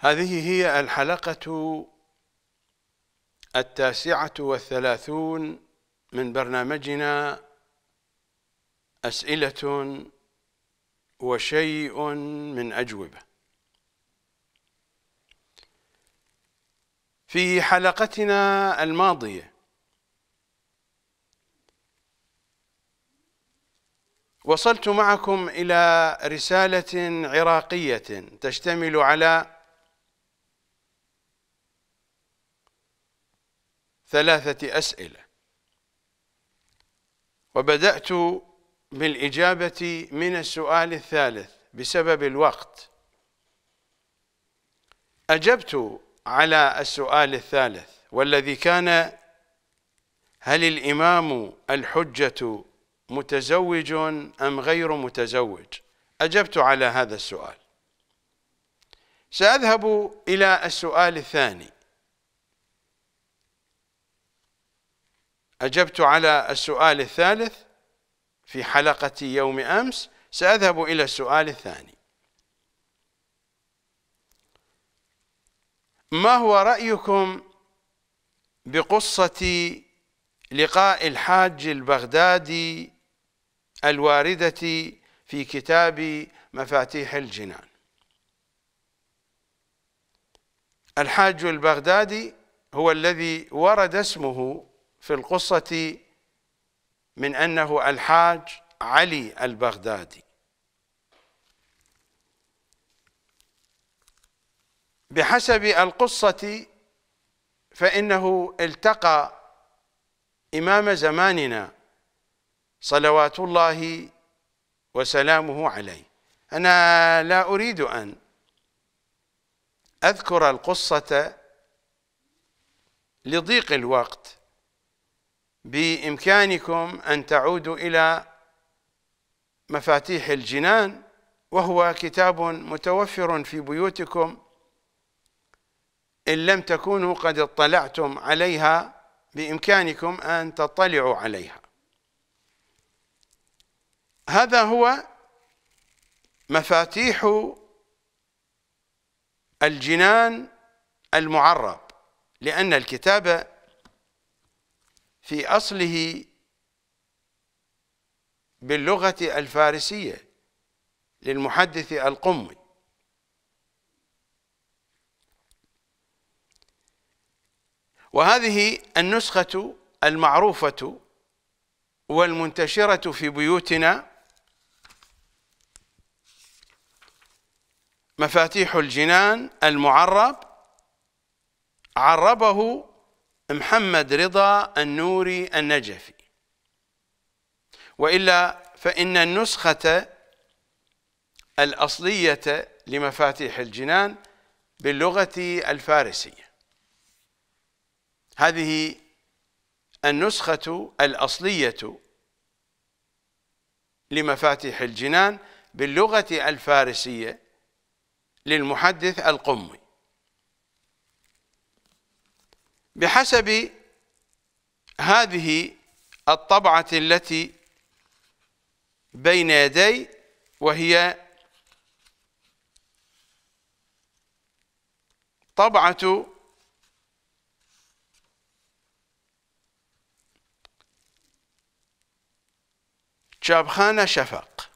هذه هي الحلقة التاسعة والثلاثون من برنامجنا أسئلة وشيء من أجوبة في حلقتنا الماضية وصلت معكم إلى رسالة عراقية تشتمل على ثلاثة أسئلة وبدأت بالإجابة من السؤال الثالث بسبب الوقت أجبت على السؤال الثالث والذي كان هل الإمام الحجة متزوج أم غير متزوج أجبت على هذا السؤال سأذهب إلى السؤال الثاني أجبت على السؤال الثالث في حلقة يوم أمس سأذهب إلى السؤال الثاني ما هو رأيكم بقصة لقاء الحاج البغدادي الواردة في كتاب مفاتيح الجنان الحاج البغدادي هو الذي ورد اسمه في القصة من أنه الحاج علي البغدادي بحسب القصة فإنه التقى إمام زماننا صلوات الله وسلامه عليه أنا لا أريد أن أذكر القصة لضيق الوقت بإمكانكم أن تعودوا إلى مفاتيح الجنان وهو كتاب متوفر في بيوتكم إن لم تكونوا قد اطلعتم عليها بإمكانكم أن تطلعوا عليها هذا هو مفاتيح الجنان المعرب لأن الكتاب في أصله باللغة الفارسية للمحدث القمي وهذه النسخة المعروفة والمنتشرة في بيوتنا مفاتيح الجنان المعرب عربه محمد رضا النوري النجفي وإلا فإن النسخة الأصلية لمفاتيح الجنان باللغة الفارسية هذه النسخة الأصلية لمفاتيح الجنان باللغة الفارسية للمحدث القمي بحسب هذه الطبعة التي بين يدي وهي طبعة شابخانة شفق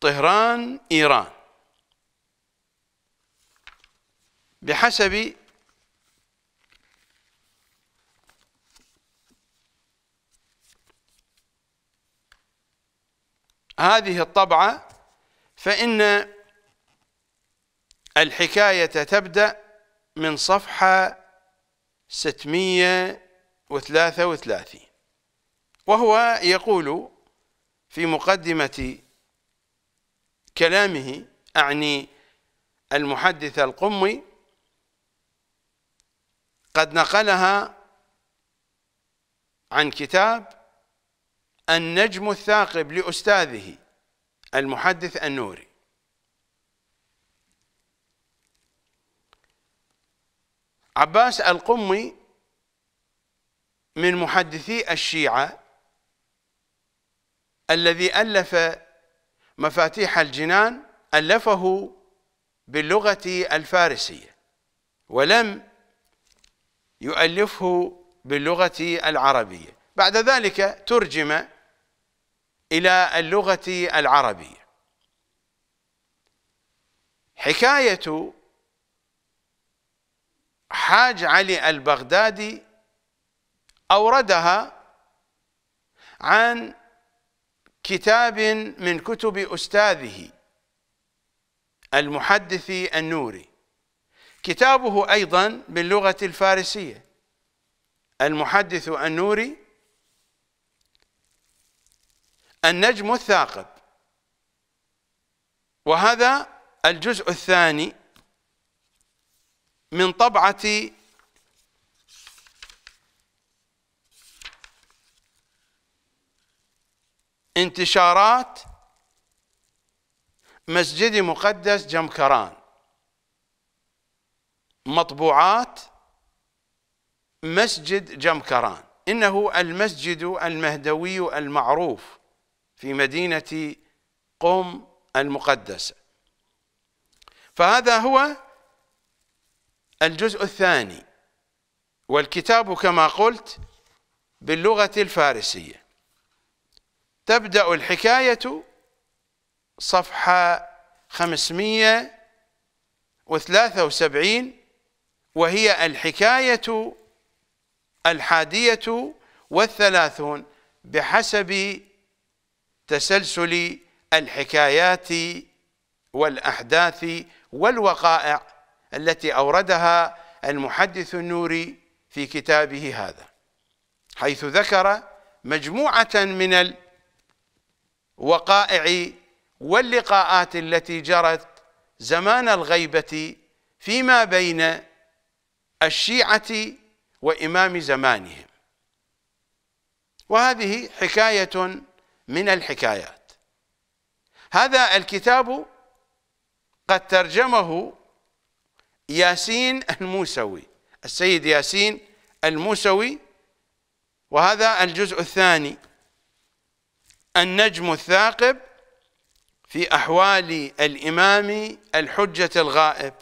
طهران إيران بحسب هذه الطبعة فإن الحكاية تبدأ من صفحة 633 وهو يقول في مقدمة كلامه أعني المحدث القمي قد نقلها عن كتاب النجم الثاقب لأستاذه المحدث النوري عباس القمي من محدثي الشيعة الذي ألف مفاتيح الجنان ألفه باللغة الفارسية ولم يؤلفه باللغة العربية بعد ذلك ترجم إلى اللغة العربية حكاية حاج علي البغدادي أوردها عن كتاب من كتب أستاذه المحدث النوري كتابه أيضا باللغة الفارسية المحدث النوري النجم الثاقب وهذا الجزء الثاني من طبعة انتشارات مسجد مقدس جمكران مطبوعات مسجد جمكران إنه المسجد المهدوي المعروف في مدينة قم المقدسة فهذا هو الجزء الثاني والكتاب كما قلت باللغة الفارسية تبدأ الحكاية صفحة 573 وهي الحكاية الحادية والثلاثون بحسب تسلسل الحكايات والأحداث والوقائع التي أوردها المحدث النوري في كتابه هذا حيث ذكر مجموعة من الوقائع واللقاءات التي جرت زمان الغيبة فيما بين الشيعة وإمام زمانهم وهذه حكاية من الحكايات هذا الكتاب قد ترجمه ياسين الموسوي السيد ياسين الموسوي وهذا الجزء الثاني النجم الثاقب في أحوال الإمام الحجة الغائب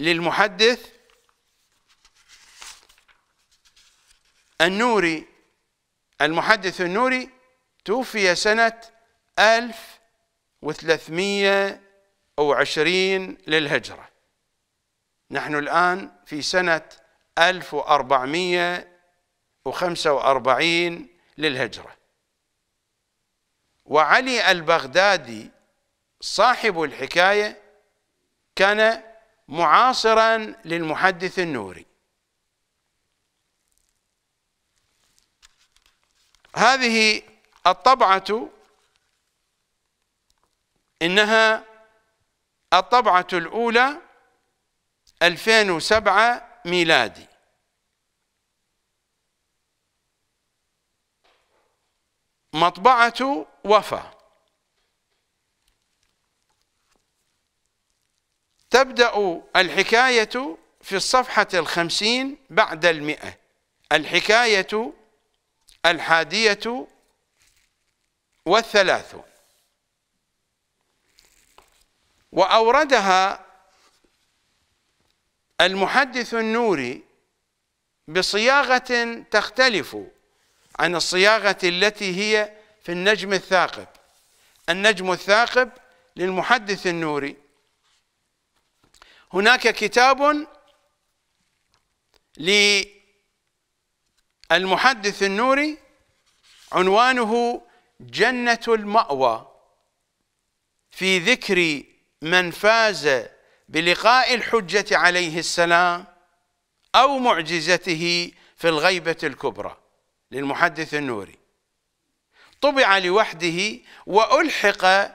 للمحدث النوري المحدث النوري توفي سنة 1320 للهجرة نحن الآن في سنة 1445 للهجرة وعلي البغدادي صاحب الحكاية كان معاصرا للمحدث النوري هذه الطبعة إنها الطبعة الأولى 2007 ميلادي مطبعة وفا تبدأ الحكاية في الصفحة الخمسين بعد المئة الحكاية الحادية والثلاثون وأوردها المحدث النوري بصياغة تختلف عن الصياغة التي هي في النجم الثاقب النجم الثاقب للمحدث النوري هناك كتاب المحدث النوري عنوانه جنة المأوى في ذكر من فاز بلقاء الحجة عليه السلام أو معجزته في الغيبة الكبرى للمحدث النوري طبع لوحده وألحق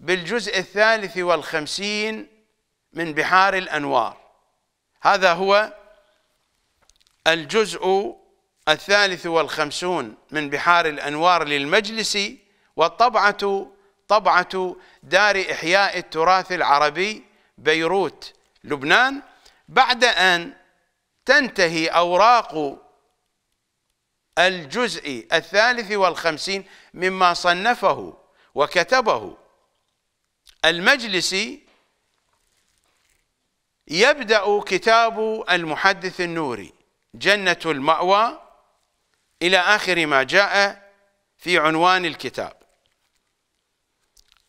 بالجزء الثالث والخمسين من بحار الأنوار هذا هو الجزء الثالث والخمسون من بحار الأنوار للمجلس والطبعة طبعة دار إحياء التراث العربي بيروت لبنان بعد أن تنتهي أوراق الجزء الثالث والخمسين مما صنفه وكتبه المجلس يبدأ كتاب المحدث النوري جنة المأوى إلى آخر ما جاء في عنوان الكتاب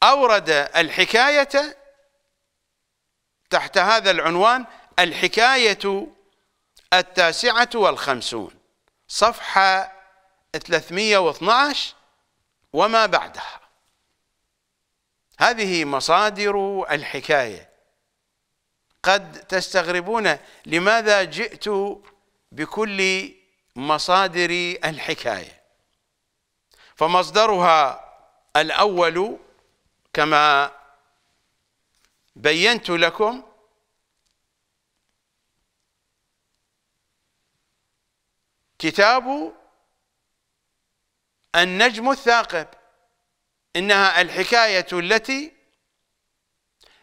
أورد الحكاية تحت هذا العنوان الحكاية التاسعة والخمسون صفحة 312 وما بعدها هذه مصادر الحكاية قد تستغربون لماذا جئت بكل مصادر الحكاية فمصدرها الأول كما بينت لكم كتاب النجم الثاقب إنها الحكاية التي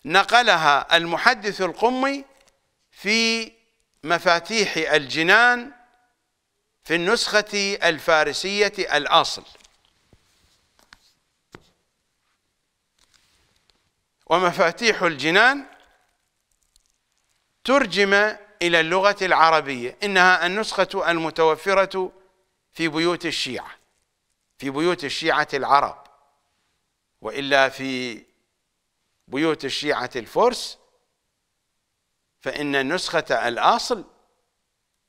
نقلها المحدث القمي في مفاتيح الجنان في النسخة الفارسية الأصل ومفاتيح الجنان ترجم إلى اللغة العربية إنها النسخة المتوفرة في بيوت الشيعة في بيوت الشيعة العرب وإلا في بيوت الشيعة الفرس فإن النسخة الأصل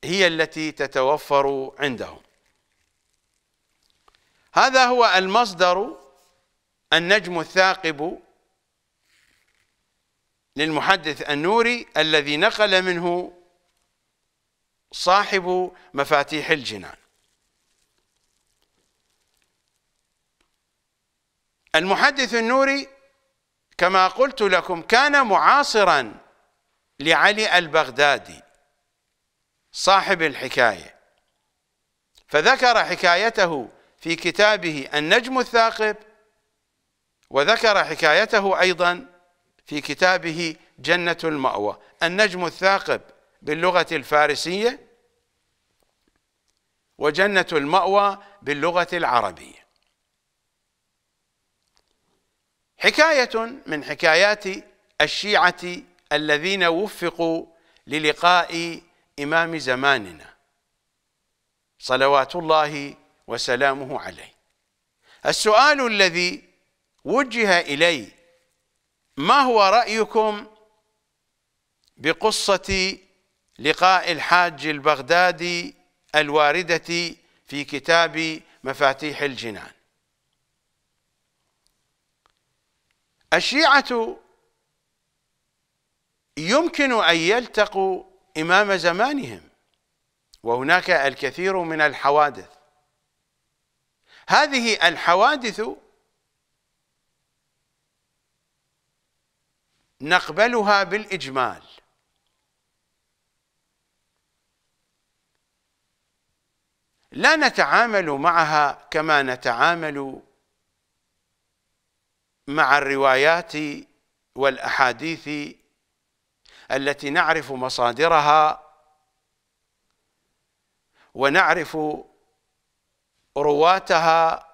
هي التي تتوفر عندهم هذا هو المصدر النجم الثاقب للمحدث النوري الذي نقل منه صاحب مفاتيح الجنان المحدث النوري كما قلت لكم كان معاصرا لعلي البغدادي صاحب الحكاية فذكر حكايته في كتابه النجم الثاقب وذكر حكايته أيضا في كتابه جنة المأوى النجم الثاقب باللغة الفارسية وجنة المأوى باللغة العربية حكاية من حكايات الشيعة الذين وفقوا للقاء إمام زماننا صلوات الله وسلامه عليه السؤال الذي وجه إلي ما هو رأيكم بقصة لقاء الحاج البغدادي الواردة في كتاب مفاتيح الجنان الشيعة يمكن أن يلتقوا إمام زمانهم وهناك الكثير من الحوادث هذه الحوادث نقبلها بالإجمال لا نتعامل معها كما نتعامل مع الروايات والأحاديث التي نعرف مصادرها ونعرف رواتها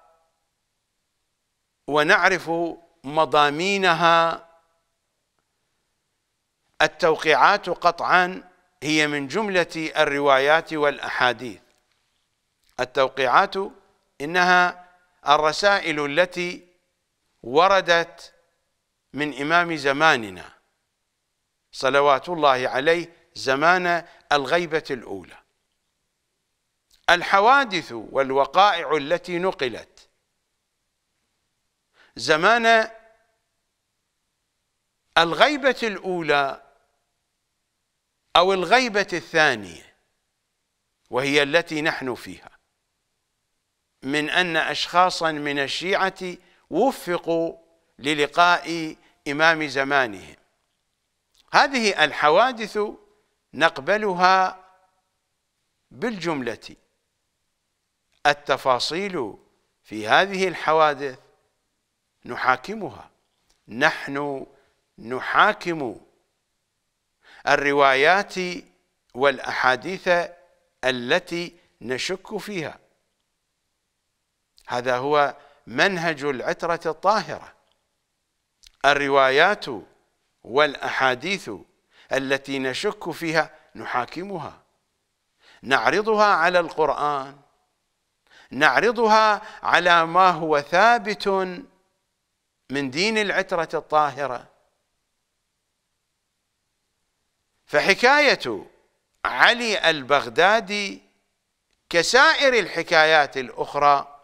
ونعرف مضامينها التوقيعات قطعا هي من جملة الروايات والأحاديث التوقيعات إنها الرسائل التي وردت من إمام زماننا صلوات الله عليه زمان الغيبة الأولى الحوادث والوقائع التي نقلت زمان الغيبة الأولى أو الغيبة الثانية وهي التي نحن فيها من أن أشخاصا من الشيعة وفقوا للقاء إمام زمانهم هذه الحوادث نقبلها بالجملة التفاصيل في هذه الحوادث نحاكمها نحن نحاكم الروايات والأحاديث التي نشك فيها هذا هو منهج العترة الطاهرة الروايات والأحاديث التي نشك فيها نحاكمها نعرضها على القرآن نعرضها على ما هو ثابت من دين العترة الطاهرة فحكاية علي البغدادي كسائر الحكايات الأخرى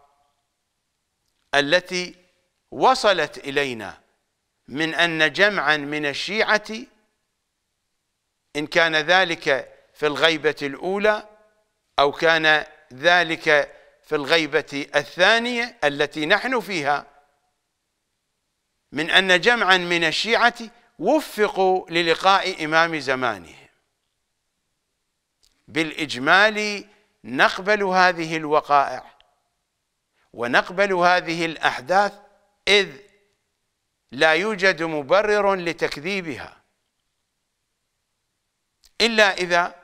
التي وصلت إلينا من أن جمعا من الشيعة إن كان ذلك في الغيبة الأولى أو كان ذلك في الغيبة الثانية التي نحن فيها من أن جمعا من الشيعة وفقوا للقاء إمام زمانهم بالإجمال نقبل هذه الوقائع ونقبل هذه الأحداث إذ لا يوجد مبرر لتكذيبها إلا إذا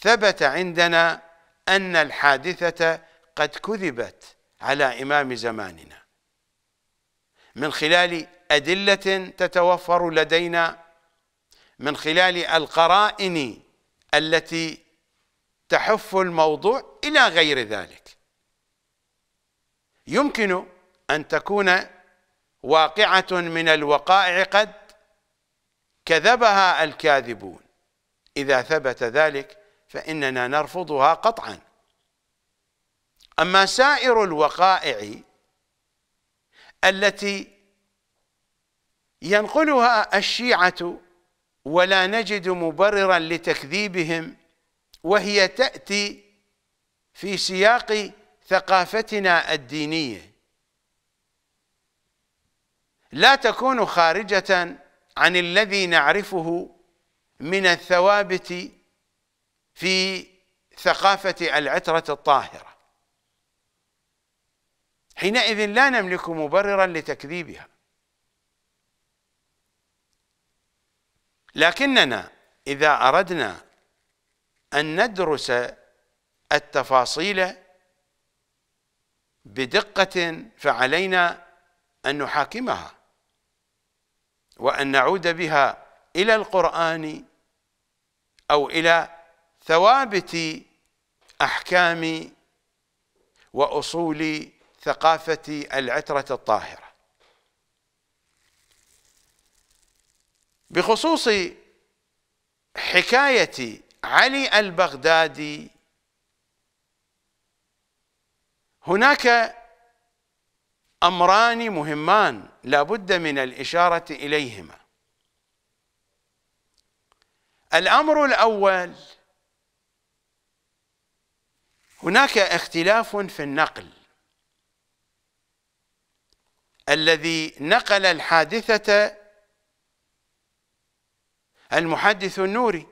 ثبت عندنا أن الحادثة قد كذبت على إمام زماننا من خلال أدلة تتوفر لدينا من خلال القرائن التي تحف الموضوع إلى غير ذلك يمكن أن تكون واقعة من الوقائع قد كذبها الكاذبون إذا ثبت ذلك فإننا نرفضها قطعا أما سائر الوقائع التي ينقلها الشيعة ولا نجد مبررا لتكذيبهم وهي تأتي في سياق ثقافتنا الدينية لا تكون خارجة عن الذي نعرفه من الثوابت في ثقافة العترة الطاهرة حينئذ لا نملك مبررا لتكذيبها لكننا إذا أردنا أن ندرس التفاصيل بدقة فعلينا أن نحاكمها وأن نعود بها إلى القرآن أو إلى ثوابت أحكام وأصول ثقافة العترة الطاهرة بخصوص حكاية علي البغدادي هناك امران مهمان لا بد من الاشاره اليهما الامر الاول هناك اختلاف في النقل الذي نقل الحادثه المحدث النوري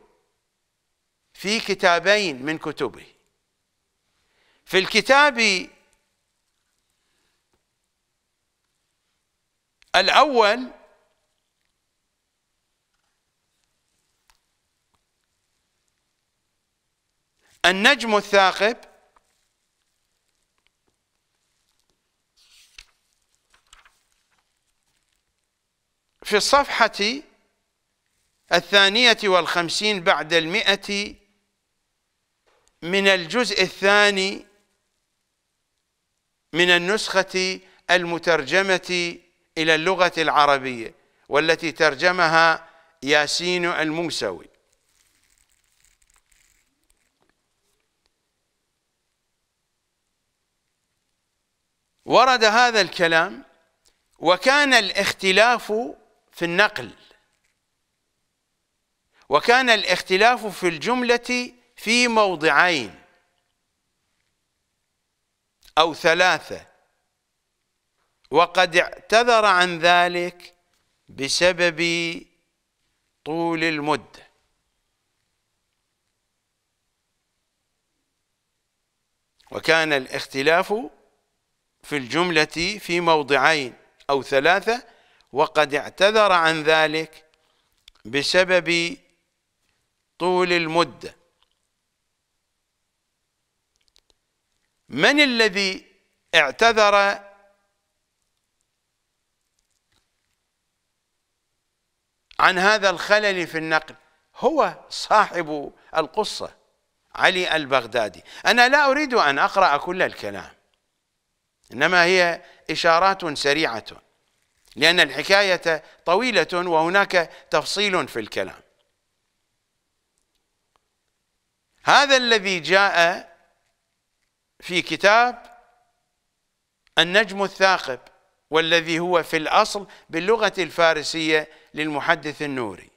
في كتابين من كتبه في الكتاب الأول النجم الثاقب في الصفحة الثانية والخمسين بعد المئة من الجزء الثاني من النسخة المترجمة إلى اللغة العربية والتي ترجمها ياسين الموسوي ورد هذا الكلام وكان الاختلاف في النقل وكان الاختلاف في الجملة في موضعين أو ثلاثة وقد اعتذر عن ذلك بسبب طول المدة وكان الاختلاف في الجملة في موضعين أو ثلاثة وقد اعتذر عن ذلك بسبب طول المدة من الذي اعتذر عن هذا الخلل في النقل هو صاحب القصة علي البغدادي أنا لا أريد أن أقرأ كل الكلام إنما هي إشارات سريعة لأن الحكاية طويلة وهناك تفصيل في الكلام هذا الذي جاء في كتاب النجم الثاقب والذي هو في الأصل باللغة الفارسية للمحدث النوري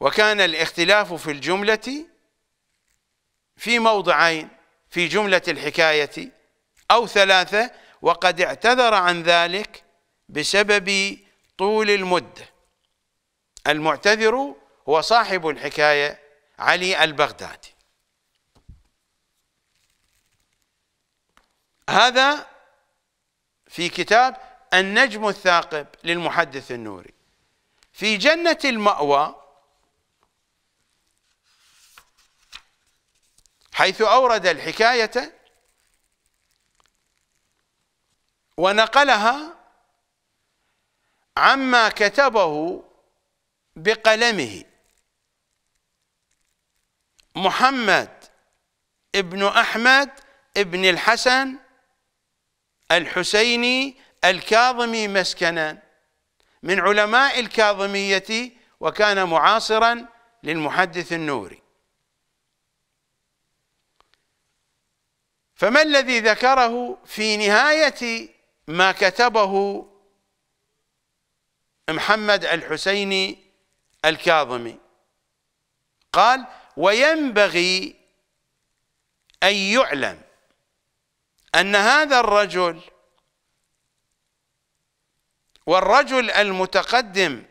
وكان الاختلاف في الجملة في موضعين في جملة الحكاية أو ثلاثة وقد اعتذر عن ذلك بسبب طول المدة المعتذر هو صاحب الحكاية علي البغدادي هذا في كتاب النجم الثاقب للمحدث النوري في جنة المأوى حيث أورد الحكاية ونقلها عما كتبه بقلمه محمد ابن أحمد ابن الحسن الحسيني الكاظمي مسكنا من علماء الكاظمية وكان معاصرا للمحدث النوري فما الذي ذكره في نهاية ما كتبه محمد الحسيني الكاظمي قال وينبغي أن يعلم أن هذا الرجل والرجل المتقدم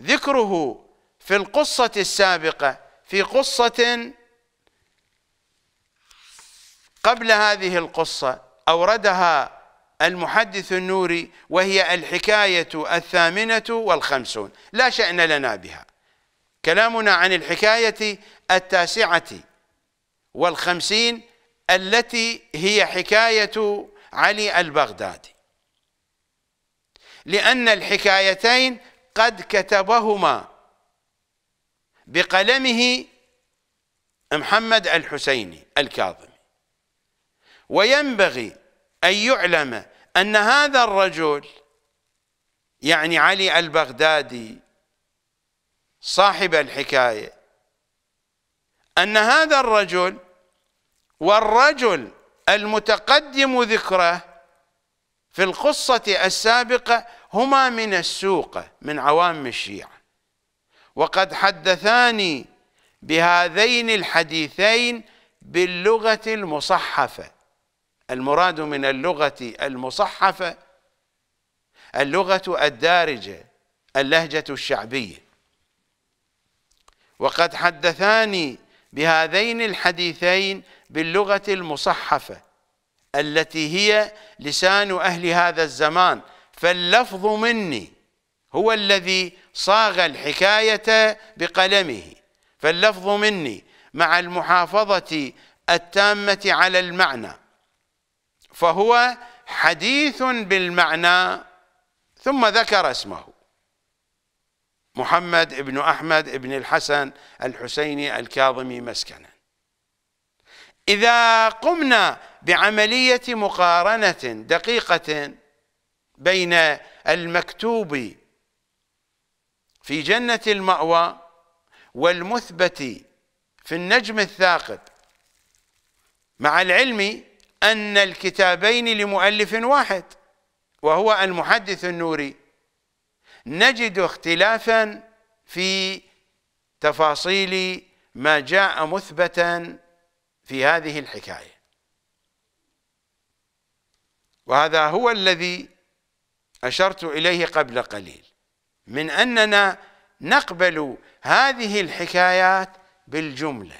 ذكره في القصة السابقة في قصة قبل هذه القصة أوردها المحدث النوري وهي الحكاية الثامنة والخمسون لا شأن لنا بها كلامنا عن الحكاية التاسعة والخمسين التي هي حكاية علي البغدادي لأن الحكايتين قد كتبهما بقلمه محمد الحسيني الكاظمي وينبغي أن يعلم أن هذا الرجل يعني علي البغدادي صاحب الحكاية أن هذا الرجل والرجل المتقدم ذكره في القصة السابقة هما من السوق من عوام الشيعة وقد حدثاني بهذين الحديثين باللغة المصحفة المراد من اللغة المصحفة اللغة الدارجة اللهجة الشعبية وقد حدثاني بهذين الحديثين باللغة المصحفة التي هي لسان أهل هذا الزمان فاللفظ مني هو الذي صاغ الحكاية بقلمه فاللفظ مني مع المحافظة التامة على المعنى فهو حديث بالمعنى ثم ذكر اسمه محمد بن أحمد بن الحسن الحسيني الكاظمي مسكنه إذا قمنا بعملية مقارنة دقيقة بين المكتوب في جنة المأوى والمثبت في النجم الثاقب مع العلم أن الكتابين لمؤلف واحد وهو المحدث النوري نجد اختلافا في تفاصيل ما جاء مثبتا في هذه الحكاية وهذا هو الذي أشرت إليه قبل قليل من أننا نقبل هذه الحكايات بالجملة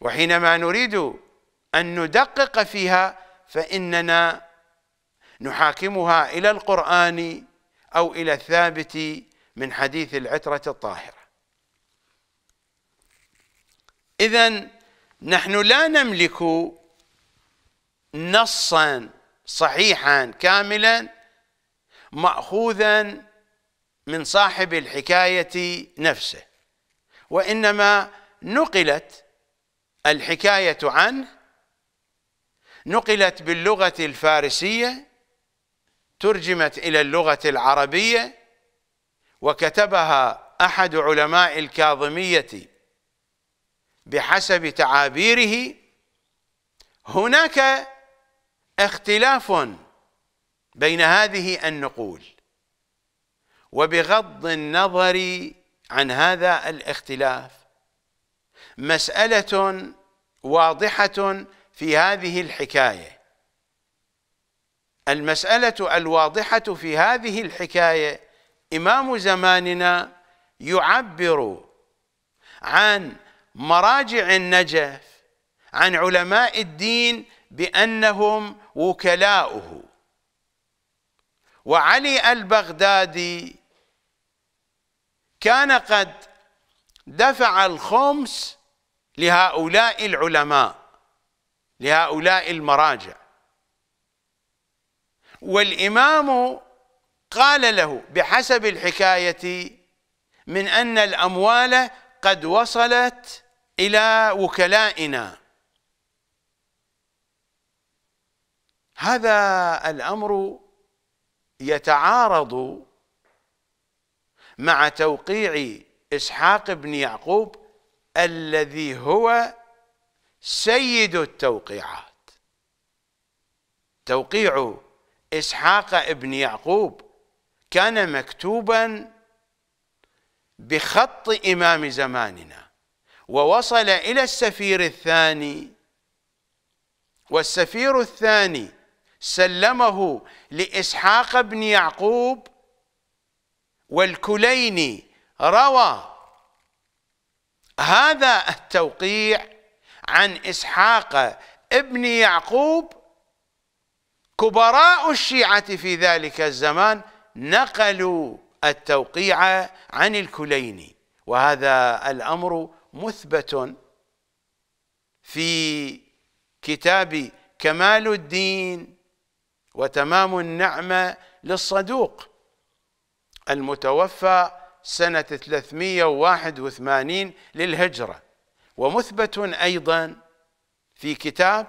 وحينما نريد أن ندقق فيها فإننا نحاكمها إلى القرآن أو إلى الثابت من حديث العترة الطاهرة إذا نحن لا نملك نصا صحيحا كاملا مأخوذا من صاحب الحكاية نفسه وإنما نقلت الحكاية عنه نقلت باللغة الفارسية ترجمت إلى اللغة العربية وكتبها أحد علماء الكاظمية بحسب تعابيره هناك اختلاف بين هذه النقول وبغض النظر عن هذا الاختلاف مسألة واضحة في هذه الحكاية المسألة الواضحة في هذه الحكاية إمام زماننا يعبر عن مراجع النجف عن علماء الدين بأنهم وكلاؤه وعلي البغدادي كان قد دفع الخمس لهؤلاء العلماء لهؤلاء المراجع والإمام قال له بحسب الحكاية من أن الأموال قد وصلت إلى وكلائنا هذا الأمر يتعارض مع توقيع إسحاق بن يعقوب الذي هو سيد التوقيعات توقيع إسحاق بن يعقوب كان مكتوبا بخط إمام زماننا ووصل إلى السفير الثاني والسفير الثاني سلمه لإسحاق بن يعقوب والكليني روى هذا التوقيع عن إسحاق ابن يعقوب كبراء الشيعة في ذلك الزمان نقلوا التوقيع عن الكليني وهذا الأمر مثبت في كتاب كمال الدين وتمام النعمة للصدوق المتوفى سنة 381 للهجرة ومثبت أيضا في كتاب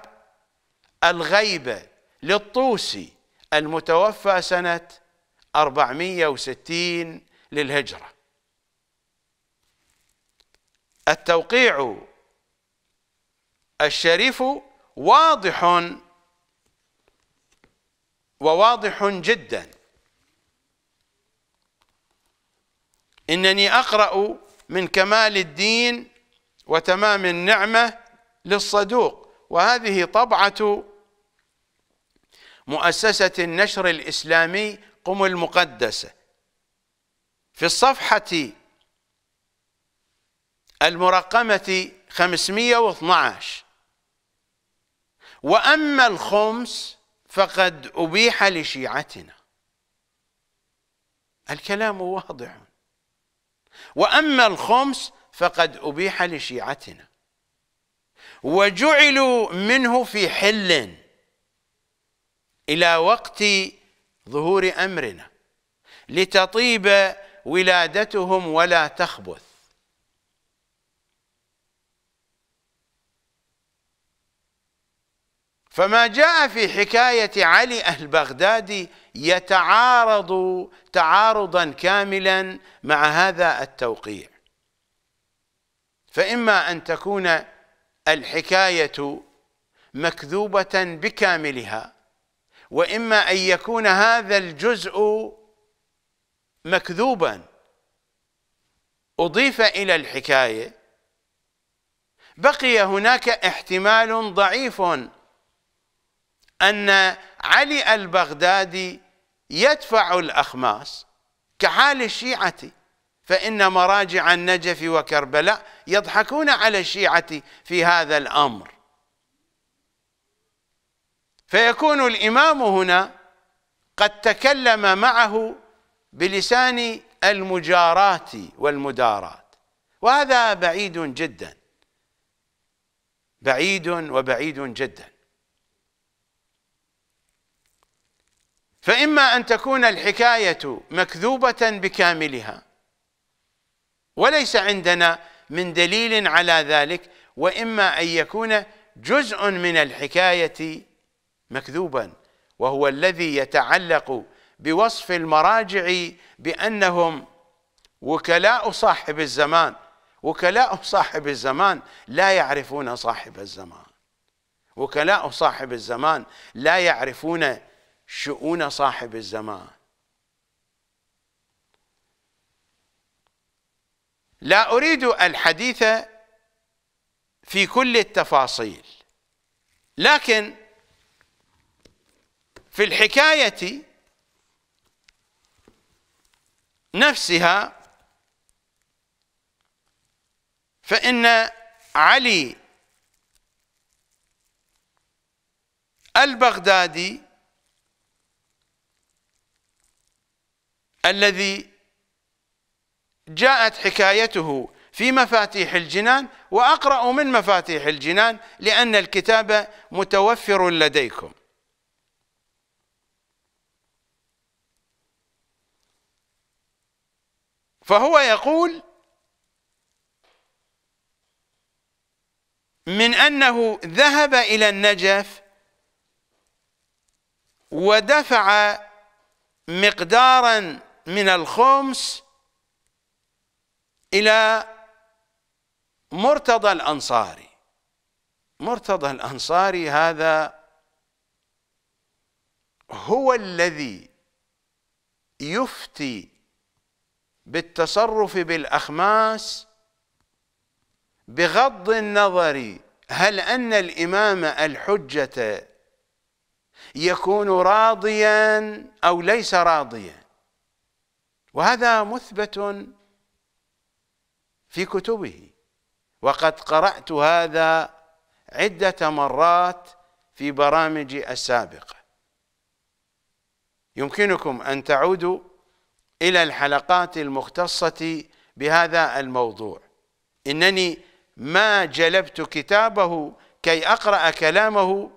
الغيبة للطوسي المتوفى سنة 460 للهجرة التوقيع الشريف واضح وواضح جدا إنني أقرأ من كمال الدين وتمام النعمة للصدوق وهذه طبعة مؤسسة النشر الإسلامي قم المقدسة في الصفحة المرقمة 512 وأما الخمس فقد أبيح لشيعتنا الكلام واضح وأما الخمس فقد أبيح لشيعتنا وجعلوا منه في حل إلى وقت ظهور أمرنا لتطيب ولادتهم ولا تخبث فما جاء في حكاية علي البغدادي يتعارض تعارضا كاملا مع هذا التوقيع فإما أن تكون الحكاية مكذوبة بكاملها وإما أن يكون هذا الجزء مكذوبا أضيف إلى الحكاية بقي هناك احتمال ضعيف أن علي البغدادي يدفع الأخماس كحال الشيعة فإن مراجع النجف وكربلاء يضحكون على الشيعة في هذا الأمر فيكون الإمام هنا قد تكلم معه بلسان المجارات والمدارات وهذا بعيد جدا بعيد وبعيد جدا فإما أن تكون الحكاية مكذوبة بكاملها وليس عندنا من دليل على ذلك وإما أن يكون جزء من الحكاية مكذوبا وهو الذي يتعلق بوصف المراجع بأنهم وكلاء صاحب الزمان وكلاء صاحب الزمان لا يعرفون صاحب الزمان وكلاء صاحب الزمان لا يعرفون شؤون صاحب الزمان لا أريد الحديث في كل التفاصيل لكن في الحكاية نفسها فإن علي البغدادي الذي جاءت حكايته في مفاتيح الجنان وأقرأ من مفاتيح الجنان لأن الكتاب متوفر لديكم فهو يقول من أنه ذهب إلى النجف ودفع مقداراً من الخمس إلى مرتضى الأنصاري مرتضى الأنصاري هذا هو الذي يفتي بالتصرف بالأخماس بغض النظر هل أن الإمام الحجة يكون راضيا أو ليس راضيا وهذا مثبت في كتبه وقد قرأت هذا عدة مرات في برامجي السابقة يمكنكم أن تعودوا إلى الحلقات المختصة بهذا الموضوع إنني ما جلبت كتابه كي أقرأ كلامه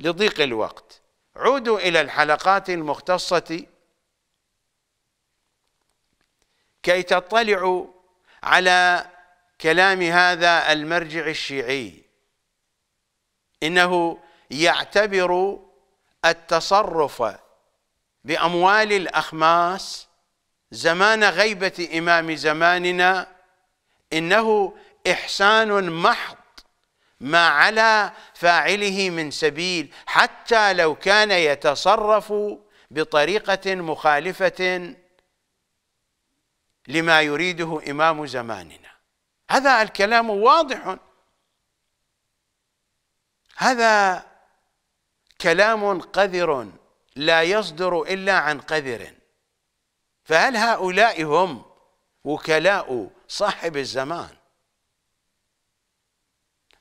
لضيق الوقت عودوا إلى الحلقات المختصة كي تطلعوا على كلام هذا المرجع الشيعي انه يعتبر التصرف باموال الاخماس زمان غيبه امام زماننا انه احسان محض ما على فاعله من سبيل حتى لو كان يتصرف بطريقه مخالفه لما يريده إمام زماننا هذا الكلام واضح هذا كلام قذر لا يصدر إلا عن قذر فهل هؤلاء هم وكلاء صاحب الزمان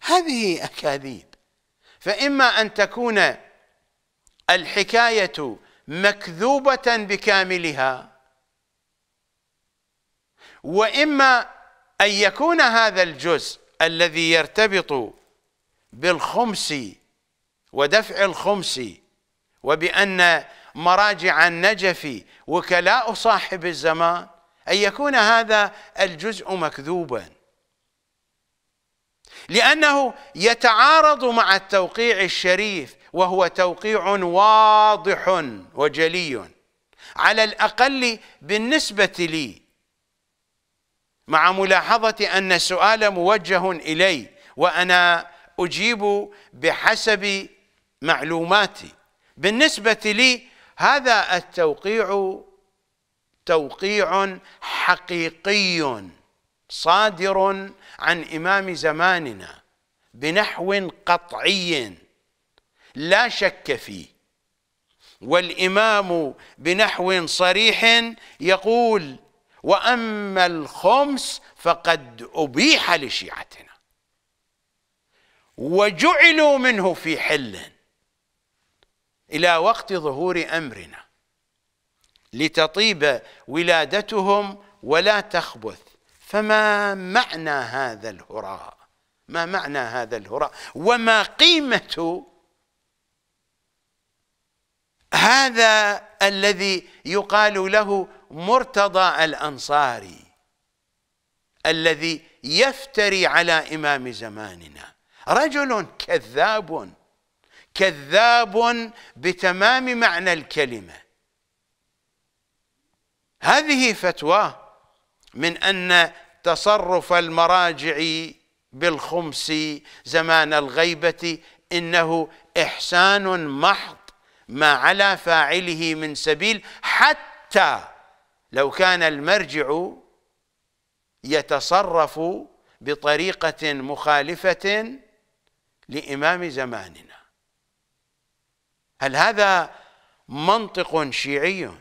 هذه أكاذيب فإما أن تكون الحكاية مكذوبة بكاملها واما ان يكون هذا الجزء الذي يرتبط بالخمس ودفع الخمس وبان مراجع النجف وكلاء صاحب الزمان ان يكون هذا الجزء مكذوبا لانه يتعارض مع التوقيع الشريف وهو توقيع واضح وجلي على الاقل بالنسبه لي مع ملاحظة أن السؤال موجه إلي وأنا أجيب بحسب معلوماتي بالنسبة لي هذا التوقيع توقيع حقيقي صادر عن إمام زماننا بنحو قطعي لا شك فيه والإمام بنحو صريح يقول وأما الخمس فقد أبيح لشيعتنا وجعلوا منه في حل إلى وقت ظهور أمرنا لتطيب ولادتهم ولا تخبث فما معنى هذا الهراء ما معنى هذا الهراء وما قيمة هذا الذي يقال له مرتضى الأنصاري الذي يفتري على إمام زماننا رجل كذاب كذاب بتمام معنى الكلمة هذه فتواه من أن تصرف المراجع بالخمس زمان الغيبة إنه إحسان محض ما على فاعله من سبيل حتى لو كان المرجع يتصرف بطريقة مخالفة لإمام زماننا هل هذا منطق شيعي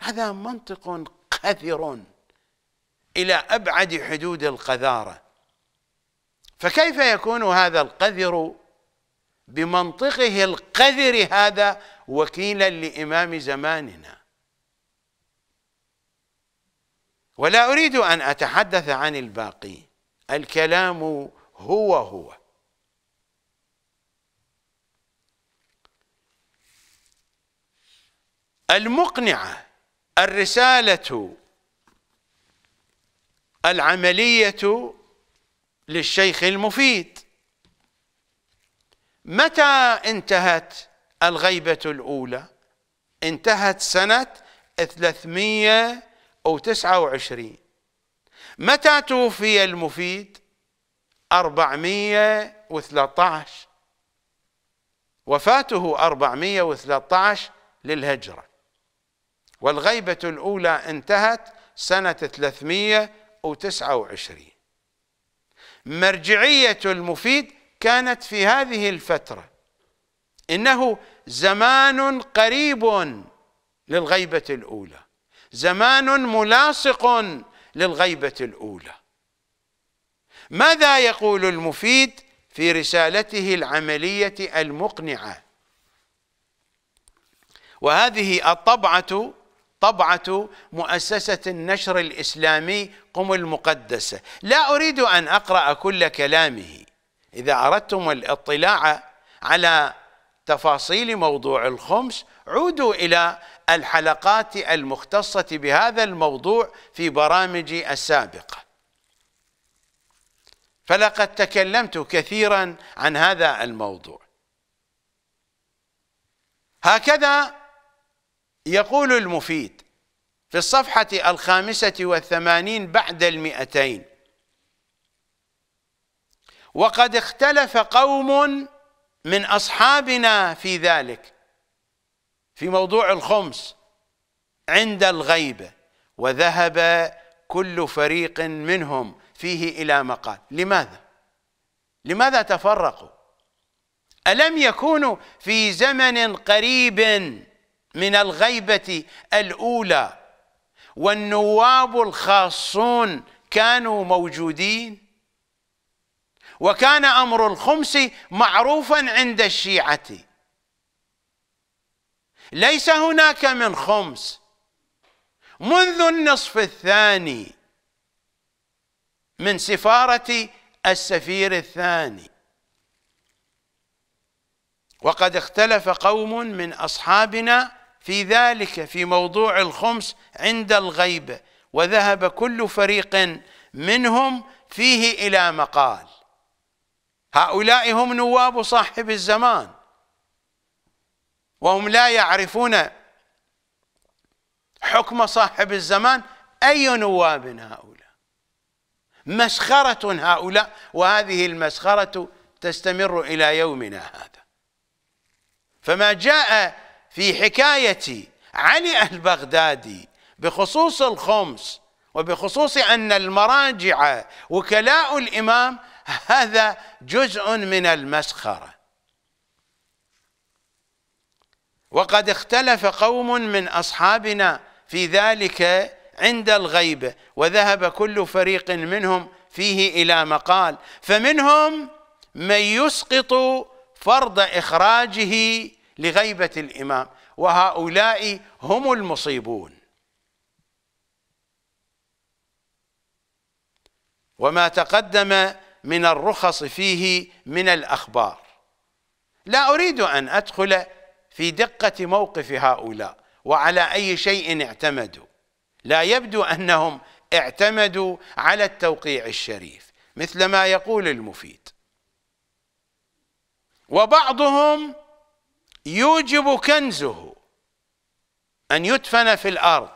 هذا منطق قذر إلى أبعد حدود القذارة فكيف يكون هذا القذر بمنطقه القذر هذا وكيلا لإمام زماننا ولا أريد أن أتحدث عن الباقي الكلام هو هو المقنعة الرسالة العملية للشيخ المفيد متى انتهت الغيبة الأولى؟ انتهت سنة 300 أو تسعة وعشرين متى توفي المفيد أربعمية وثلاثة عشر وفاته أربعمية وثلاثة عشر للهجرة والغيبة الأولى انتهت سنة 329 مرجعية المفيد كانت في هذه الفترة إنه زمان قريب للغيبة الأولى زمان ملاصق للغيبة الأولى ماذا يقول المفيد في رسالته العملية المقنعة وهذه الطبعة طبعة مؤسسة النشر الإسلامي قم المقدسة لا أريد أن أقرأ كل كلامه إذا أردتم الاطلاع على تفاصيل موضوع الخمس عودوا إلى الحلقات المختصة بهذا الموضوع في برامجي السابقة فلقد تكلمت كثيرا عن هذا الموضوع هكذا يقول المفيد في الصفحة الخامسة والثمانين بعد المئتين وقد اختلف قوم من أصحابنا في ذلك في موضوع الخمس عند الغيبة وذهب كل فريق منهم فيه إلى مقال لماذا؟ لماذا تفرقوا؟ ألم يكونوا في زمن قريب من الغيبة الأولى والنواب الخاصون كانوا موجودين وكان أمر الخمس معروفا عند الشيعة ليس هناك من خمس منذ النصف الثاني من سفارة السفير الثاني وقد اختلف قوم من أصحابنا في ذلك في موضوع الخمس عند الغيبة وذهب كل فريق منهم فيه إلى مقال هؤلاء هم نواب صاحب الزمان وهم لا يعرفون حكم صاحب الزمان أي نواب هؤلاء مسخرة هؤلاء وهذه المسخرة تستمر إلى يومنا هذا فما جاء في حكاية علي البغدادي بخصوص الخمس وبخصوص أن المراجع وكلاء الإمام هذا جزء من المسخره وقد اختلف قوم من أصحابنا في ذلك عند الغيبة وذهب كل فريق منهم فيه إلى مقال فمنهم من يسقط فرض إخراجه لغيبة الإمام وهؤلاء هم المصيبون وما تقدم من الرخص فيه من الأخبار لا أريد أن أدخل في دقة موقف هؤلاء وعلى أي شيء اعتمدوا لا يبدو أنهم اعتمدوا على التوقيع الشريف مثل ما يقول المفيد وبعضهم يوجب كنزه أن يدفن في الأرض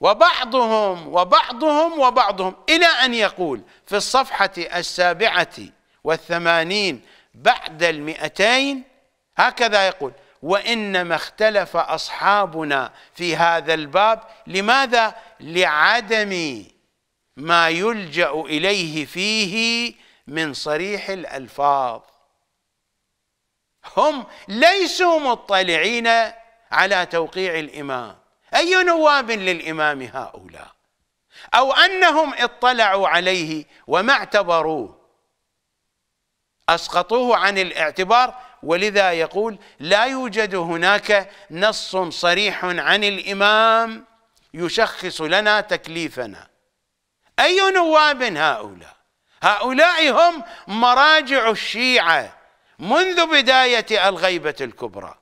وبعضهم وبعضهم وبعضهم إلى أن يقول في الصفحة السابعة والثمانين بعد المئتين هكذا يقول وإنما اختلف أصحابنا في هذا الباب لماذا؟ لعدم ما يلجأ إليه فيه من صريح الألفاظ هم ليسوا مطلعين على توقيع الإمام أي نواب للإمام هؤلاء أو أنهم اطلعوا عليه وما اعتبروه أسقطوه عن الاعتبار ولذا يقول لا يوجد هناك نص صريح عن الإمام يشخص لنا تكليفنا أي نواب هؤلاء هؤلاء هم مراجع الشيعة منذ بداية الغيبة الكبرى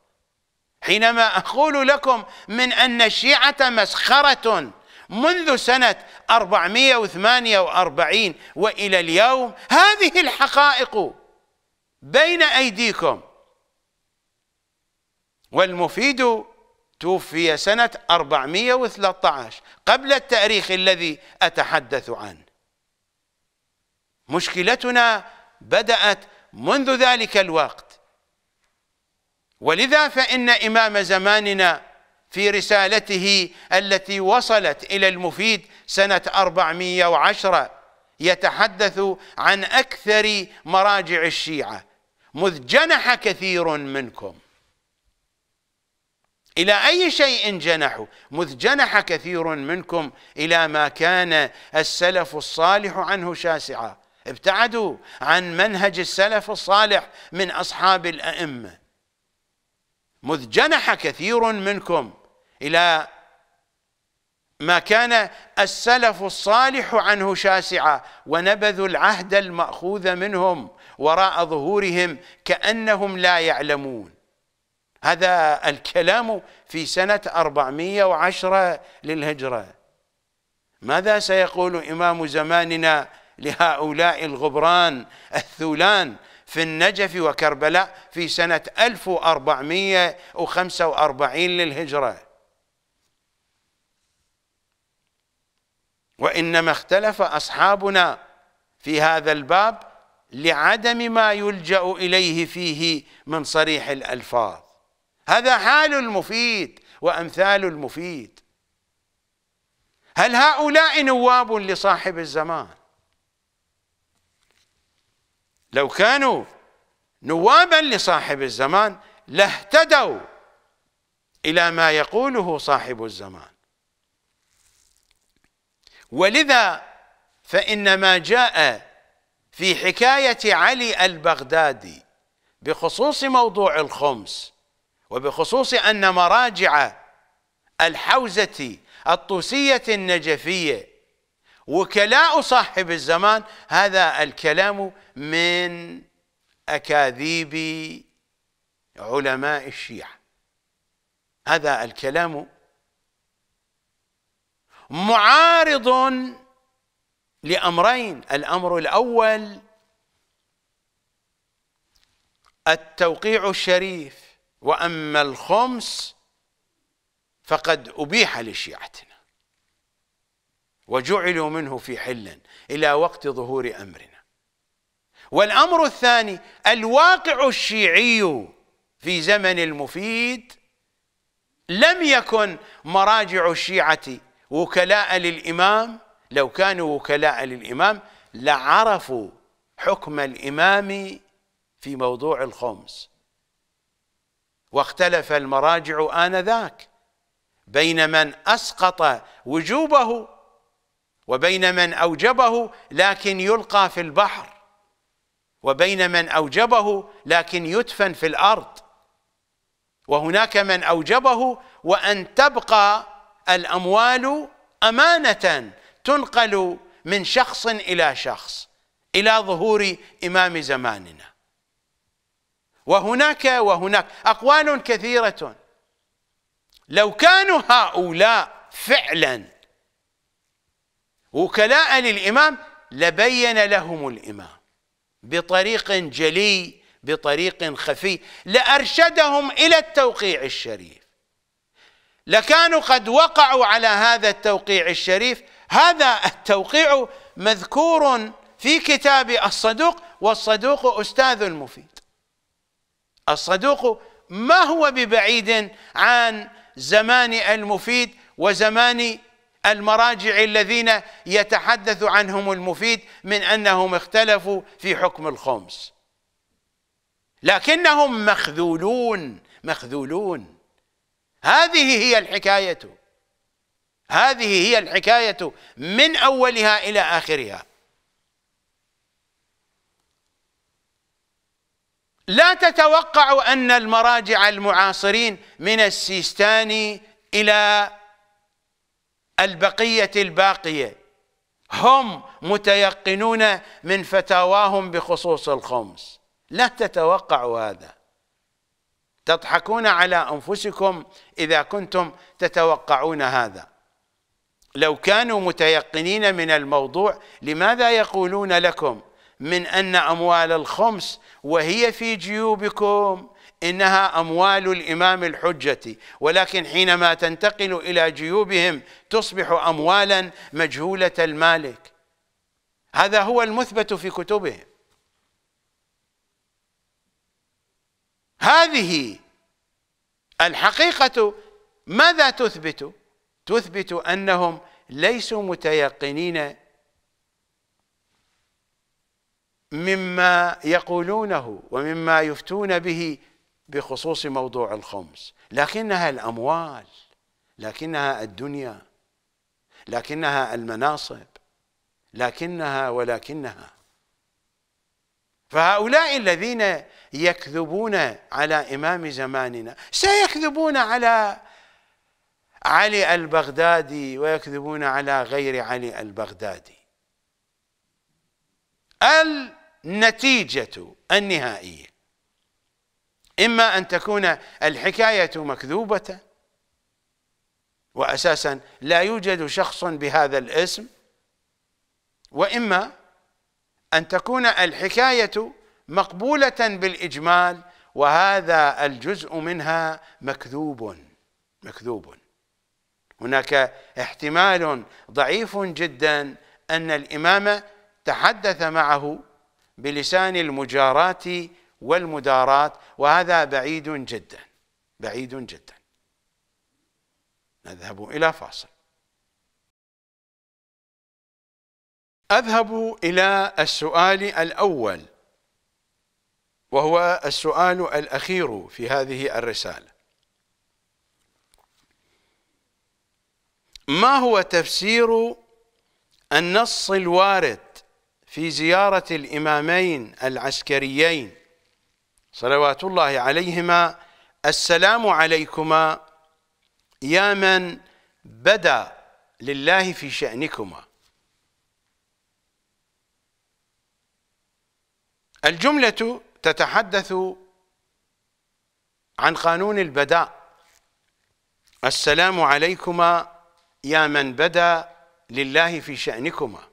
حينما أقول لكم من أن الشيعة مسخرة منذ سنة 448 وإلى اليوم هذه الحقائق بين أيديكم والمفيد توفي سنة 413 قبل التاريخ الذي أتحدث عنه مشكلتنا بدأت منذ ذلك الوقت ولذا فإن إمام زماننا في رسالته التي وصلت إلى المفيد سنة 410 يتحدث عن أكثر مراجع الشيعة مذ جنح كثير منكم إلى أي شيء جنحوا مذ جنح كثير منكم إلى ما كان السلف الصالح عنه شاسعا ابتعدوا عن منهج السلف الصالح من أصحاب الأئمة مذ جنح كثير منكم إلى ما كان السلف الصالح عنه شاسعا ونبذوا العهد المأخوذ منهم وراء ظهورهم كأنهم لا يعلمون هذا الكلام في سنة 410 للهجرة ماذا سيقول إمام زماننا لهؤلاء الغبران الثولان في النجف وكربلاء في سنة 1445 للهجرة وإنما اختلف أصحابنا في هذا الباب لعدم ما يلجأ إليه فيه من صريح الألفاظ هذا حال المفيد وأمثال المفيد هل هؤلاء نواب لصاحب الزمان لو كانوا نوابا لصاحب الزمان لاهتدوا إلى ما يقوله صاحب الزمان ولذا فإن ما جاء في حكاية علي البغدادي بخصوص موضوع الخمس وبخصوص أن مراجع الحوزة الطوسية النجفية وكلاء صاحب الزمان هذا الكلام من أكاذيب علماء الشيعة هذا الكلام معارض لأمرين الأمر الأول التوقيع الشريف وأما الخمس فقد أبيح لشيعتنا وجعلوا منه في حل إلى وقت ظهور أمرنا والأمر الثاني الواقع الشيعي في زمن المفيد لم يكن مراجع الشيعة وكلاء للإمام لو كانوا وكلاء للإمام لعرفوا حكم الإمام في موضوع الخمس واختلف المراجع آنذاك بين من أسقط وجوبه وبين من أوجبه لكن يلقى في البحر وبين من أوجبه لكن يدفن في الأرض وهناك من أوجبه وأن تبقى الأموال أمانة تنقل من شخص إلى شخص إلى ظهور إمام زماننا وهناك وهناك أقوال كثيرة لو كانوا هؤلاء فعلا وكلاء للإمام لبين لهم الإمام بطريق جلي بطريق خفي لأرشدهم إلى التوقيع الشريف لكانوا قد وقعوا على هذا التوقيع الشريف هذا التوقيع مذكور في كتاب الصدوق والصدوق أستاذ المفيد الصدوق ما هو ببعيد عن زمان المفيد وزمان المراجع الذين يتحدث عنهم المفيد من أنهم اختلفوا في حكم الخمس لكنهم مخذولون مخذولون هذه هي الحكايه هذه هي الحكاية من أولها إلى آخرها لا تتوقع أن المراجع المعاصرين من السيستاني إلى البقية الباقية هم متيقنون من فتاواهم بخصوص الخمس لا تتوقعوا هذا تضحكون على أنفسكم إذا كنتم تتوقعون هذا لو كانوا متيقنين من الموضوع لماذا يقولون لكم من أن أموال الخمس وهي في جيوبكم إنها أموال الإمام الحجة ولكن حينما تنتقل إلى جيوبهم تصبح أموالا مجهولة المالك هذا هو المثبت في كتبهم هذه الحقيقة ماذا تثبت؟ تثبت أنهم ليسوا متيقنين مما يقولونه ومما يفتون به بخصوص موضوع الخمس لكنها الأموال لكنها الدنيا لكنها المناصب لكنها ولكنها فهؤلاء الذين يكذبون على إمام زماننا سيكذبون على علي البغدادي ويكذبون على غير علي البغدادي النتيجة النهائية إما أن تكون الحكاية مكذوبة وأساسا لا يوجد شخص بهذا الاسم وإما أن تكون الحكاية مقبولة بالإجمال وهذا الجزء منها مكذوب مكذوب هناك احتمال ضعيف جدا أن الإمام تحدث معه بلسان المجاراة والمداراة وهذا بعيد جدا بعيد جدا نذهب إلى فاصل أذهب إلى السؤال الأول وهو السؤال الأخير في هذه الرسالة ما هو تفسير النص الوارد في زيارة الإمامين العسكريين صلوات الله عليهما السلام عليكما يا من بدا لله في شأنكما الجملة تتحدث عن قانون البداء السلام عليكما يا من بدا لله في شأنكما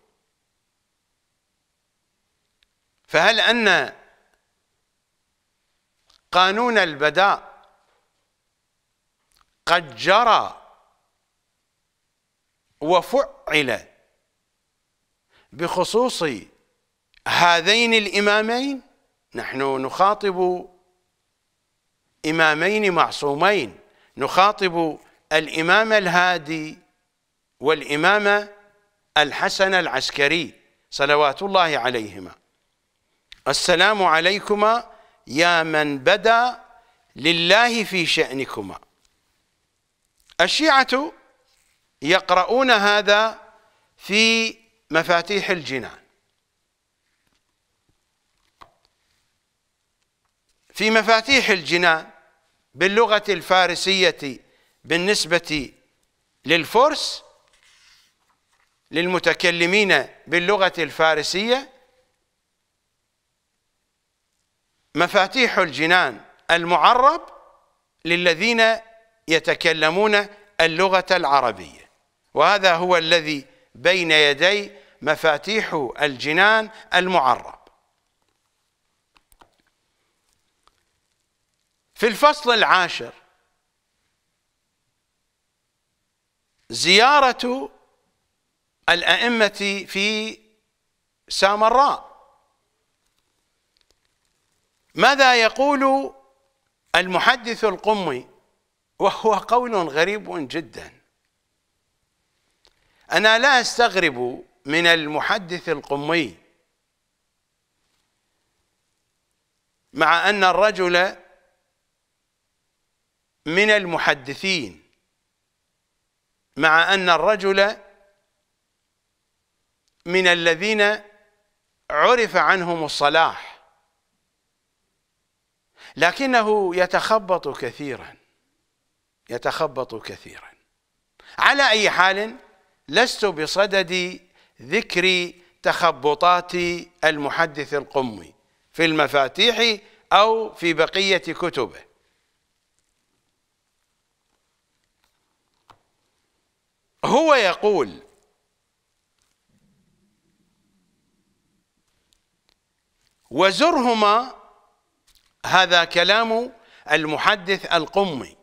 فهل أن قانون البداء قد جرى وفعل بخصوص هذين الإمامين نحن نخاطب إمامين معصومين نخاطب الإمام الهادي والإمام الحسن العسكري صلوات الله عليهما السلام عليكما يا من بدا لله في شأنكما الشيعة يقرؤون هذا في مفاتيح الجنان في مفاتيح الجنان باللغة الفارسية بالنسبة للفرس للمتكلمين باللغة الفارسية مفاتيح الجنان المعرب للذين يتكلمون اللغة العربية وهذا هو الذي بين يدي مفاتيح الجنان المعرب في الفصل العاشر زيارة الأئمة في سامراء ماذا يقول المحدث القمي وهو قول غريب جدا أنا لا أستغرب من المحدث القمي مع أن الرجل من المحدثين مع أن الرجل من الذين عرف عنهم الصلاح لكنه يتخبط كثيرا يتخبط كثيرا على أي حال لست بصدد ذكر تخبطات المحدث القمي في المفاتيح أو في بقية كتبه هو يقول وزرهما هذا كلام المحدث القمي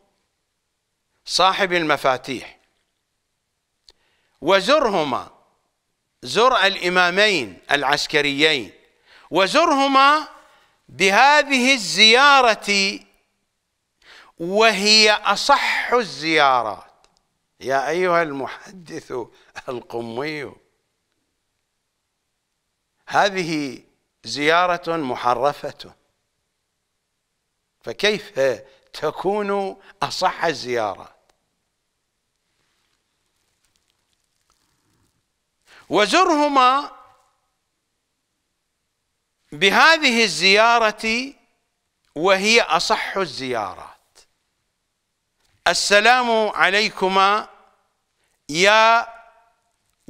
صاحب المفاتيح وزرهما زر الإمامين العسكريين وزرهما بهذه الزيارة وهي أصح الزيارات يا أيها المحدث القمي هذه زيارة محرفة فكيف تكون أصح الزيارات وزرهما بهذه الزيارة وهي أصح الزيارات السلام عليكما يا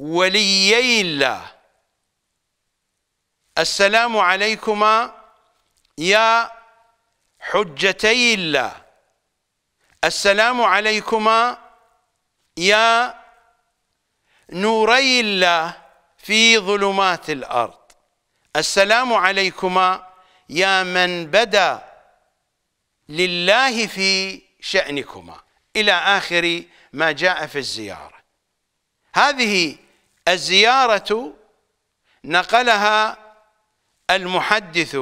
وليي الله السلام عليكما يا حجتي الله السلام عليكما يا نوري الله في ظلمات الارض السلام عليكما يا من بدا لله في شانكما الى اخر ما جاء في الزياره هذه الزياره نقلها المحدث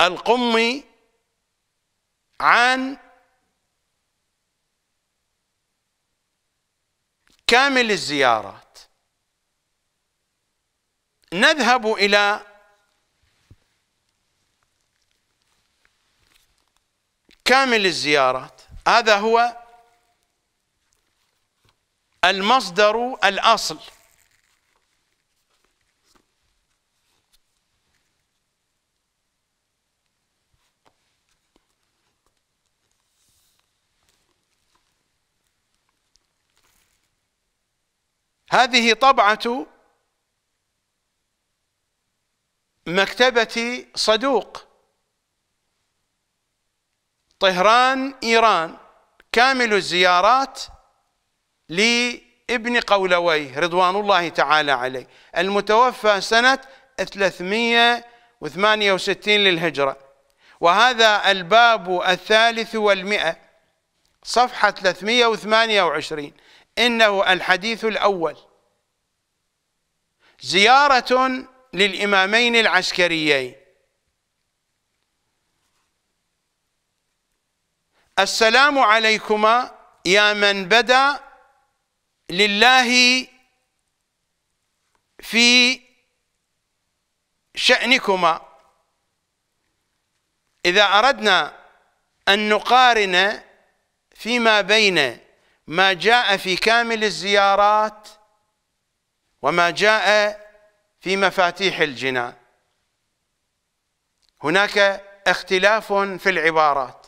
القمي عن كامل الزيارات نذهب إلى كامل الزيارات هذا هو المصدر الأصل هذه طبعة مكتبة صدوق طهران إيران كامل الزيارات لابن قولويه رضوان الله تعالى عليه المتوفى سنة 368 للهجرة وهذا الباب الثالث والمئة صفحة 328 إنه الحديث الأول زيارة للإمامين العسكريين السلام عليكما يا من بدا لله في شأنكما إذا أردنا أن نقارن فيما بين ما جاء في كامل الزيارات وما جاء في مفاتيح الجنان هناك اختلاف في العبارات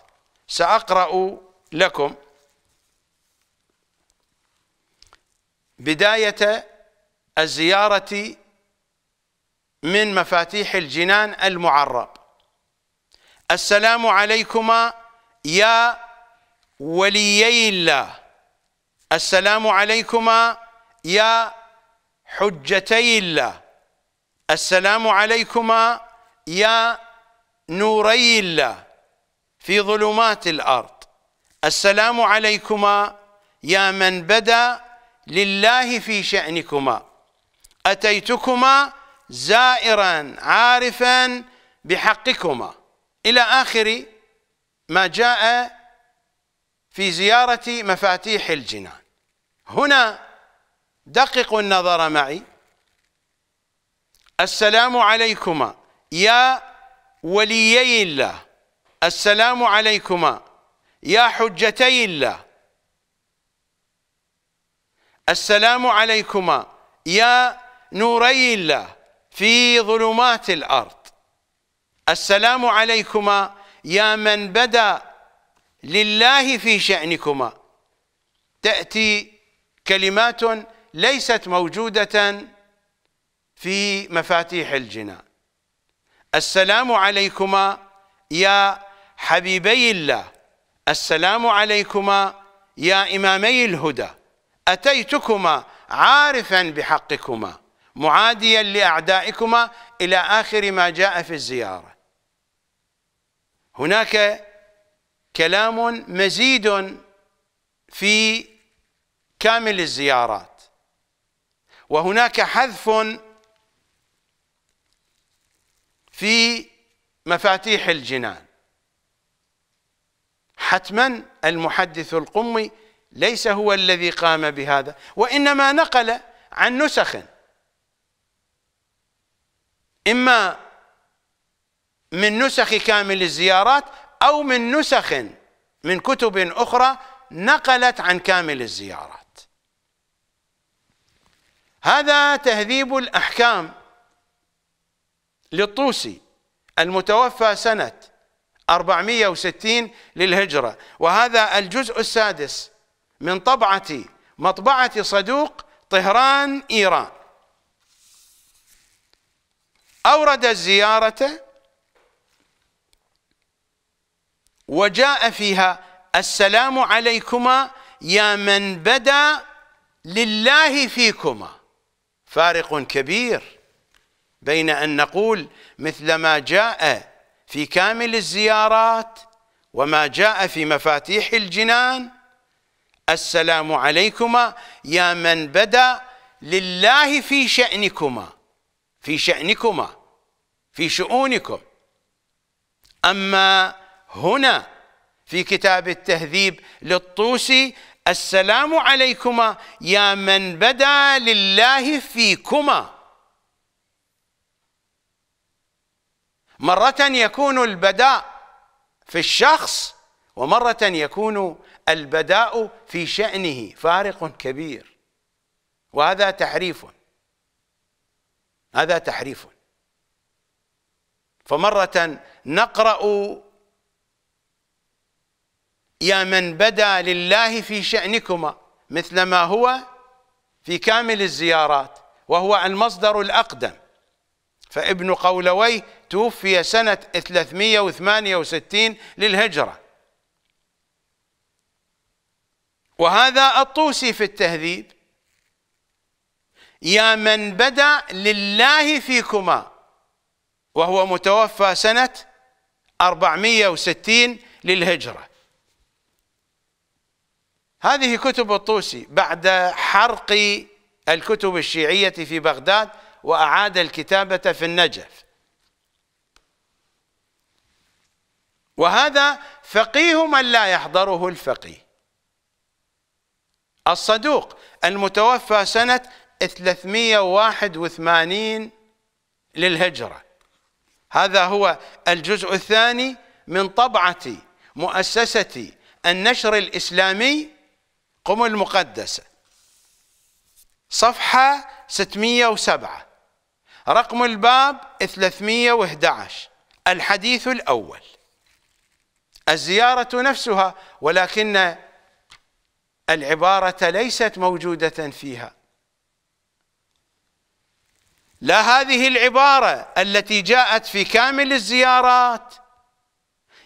سأقرأ لكم بداية الزيارة من مفاتيح الجنان المعرب السلام عليكما يا وليي الله السلام عليكما يا حجتي الله السلام عليكما يا نوري الله في ظلمات الارض السلام عليكما يا من بدا لله في شانكما اتيتكما زائرا عارفا بحقكما الى اخر ما جاء في زياره مفاتيح الجنان هنا دققوا النظر معي السلام عليكما يا وليي الله السلام عليكما يا حجتي الله السلام عليكما يا نوري الله في ظلمات الأرض السلام عليكما يا من بدا لله في شأنكما تأتي كلمات ليست موجودة في مفاتيح الجنان السلام عليكما يا حبيبي الله السلام عليكما يا إمامي الهدى أتيتكما عارفا بحقكما معاديا لأعدائكما إلى آخر ما جاء في الزيارة هناك كلام مزيد في كامل الزيارات وهناك حذف في مفاتيح الجنان حتما المحدث القمي ليس هو الذي قام بهذا وإنما نقل عن نسخ إما من نسخ كامل الزيارات أو من نسخ من كتب أخرى نقلت عن كامل الزيارات هذا تهذيب الأحكام للطوسي المتوفى سنة 460 للهجرة وهذا الجزء السادس من طبعة مطبعة صدوق طهران إيران أورد الزيارة وجاء فيها السلام عليكما يا من بدا لله فيكما فارق كبير بين أن نقول مثل ما جاء في كامل الزيارات وما جاء في مفاتيح الجنان السلام عليكما يا من بدا لله في شأنكما في شأنكما في شؤونكم أما هنا في كتاب التهذيب للطوسي السلام عليكما يا من بدا لله فيكما مرة يكون البداء في الشخص ومرة يكون البداء في شأنه فارق كبير وهذا تحريف هذا تحريف فمرة نقرأ يا من بدا لله في شأنكما مثل ما هو في كامل الزيارات وهو المصدر الأقدم فابن قولوي توفي سنة 368 للهجرة وهذا الطوسي في التهذيب يا من بدا لله فيكما وهو متوفى سنة 460 للهجرة هذه كتب الطوسي بعد حرق الكتب الشيعية في بغداد وأعاد الكتابة في النجف وهذا فقيه من لا يحضره الفقيه الصدوق المتوفى سنة 381 للهجرة هذا هو الجزء الثاني من طبعة مؤسسة النشر الإسلامي القم المقدسة صفحة 607 رقم الباب 311 الحديث الأول الزيارة نفسها ولكن العبارة ليست موجودة فيها لا هذه العبارة التي جاءت في كامل الزيارات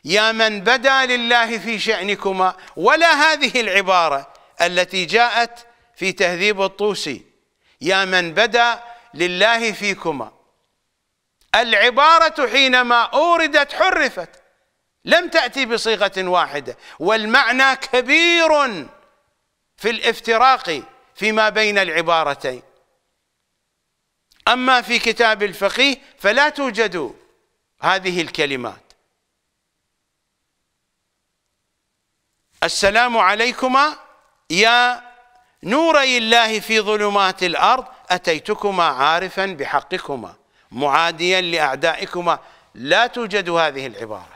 يا من بدا لله في شأنكما ولا هذه العبارة التي جاءت في تهذيب الطوسي يا من بدا لله فيكما العبارة حينما أوردت حرفت لم تأتي بصيغة واحدة والمعنى كبير في الافتراق فيما بين العبارتين أما في كتاب الفقيه فلا توجد هذه الكلمات السلام عليكما يا نوري الله في ظلمات الأرض أتيتكما عارفا بحقكما معاديا لأعدائكما لا توجد هذه العبارة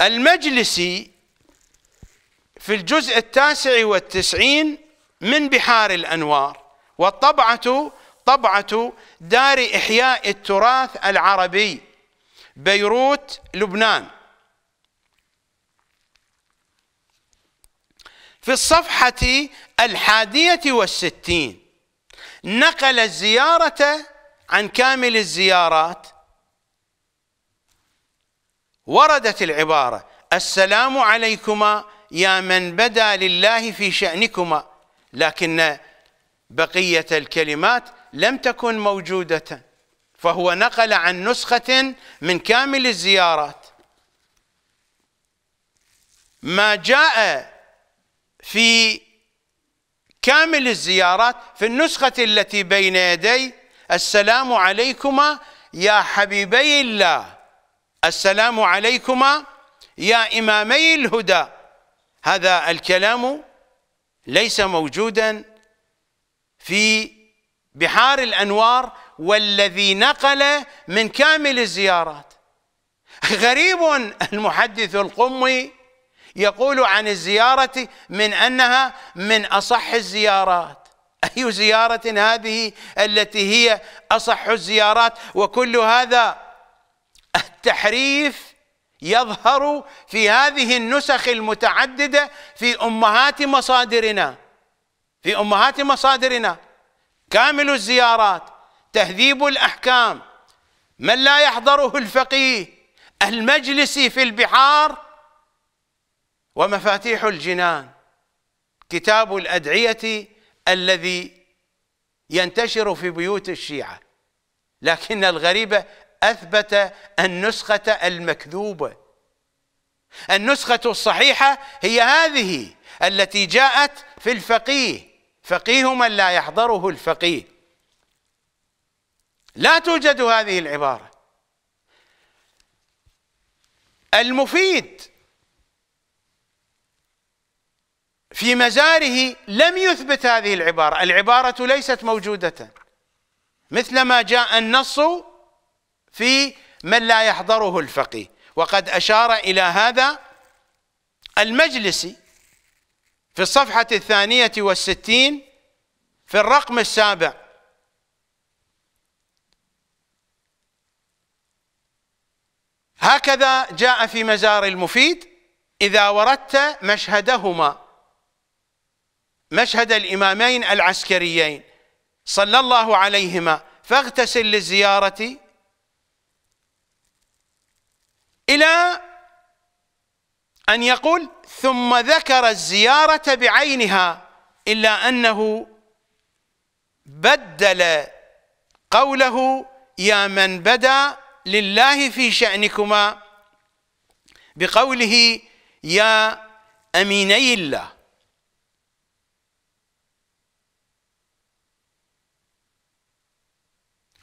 المجلسي في الجزء التاسع والتسعين من بحار الأنوار والطبعة طبعة دار إحياء التراث العربي بيروت لبنان في الصفحة الحادية والستين نقل الزيارة عن كامل الزيارات وردت العبارة السلام عليكما يا من بدا لله في شأنكما لكن بقية الكلمات لم تكن موجودة فهو نقل عن نسخة من كامل الزيارات ما جاء في كامل الزيارات في النسخة التي بين يدي السلام عليكما يا حبيبي الله السلام عليكما يا إمامي الهدى هذا الكلام ليس موجودا في بحار الأنوار والذي نقل من كامل الزيارات غريب المحدث القمي يقول عن الزيارة من أنها من أصح الزيارات أي زيارة هذه التي هي أصح الزيارات وكل هذا التحريف يظهر في هذه النسخ المتعددة في أمهات مصادرنا في أمهات مصادرنا كامل الزيارات تهذيب الأحكام من لا يحضره الفقيه المجلس في البحار ومفاتيح الجنان كتاب الأدعية الذي ينتشر في بيوت الشيعة لكن الغريبة أثبت النسخة المكذوبة النسخة الصحيحة هي هذه التي جاءت في الفقيه فقيه من لا يحضره الفقيه لا توجد هذه العبارة المفيد في مزاره لم يثبت هذه العبارة العبارة ليست موجودة مثلما جاء النص في من لا يحضره الفقيه وقد أشار إلى هذا المجلس في الصفحة الثانية والستين في الرقم السابع هكذا جاء في مزار المفيد إذا وردت مشهدهما مشهد الإمامين العسكريين صلى الله عليهما فاغتسل للزيارة إلى أن يقول ثم ذكر الزيارة بعينها إلا أنه بدل قوله يا من بدا لله في شأنكما بقوله يا أميني الله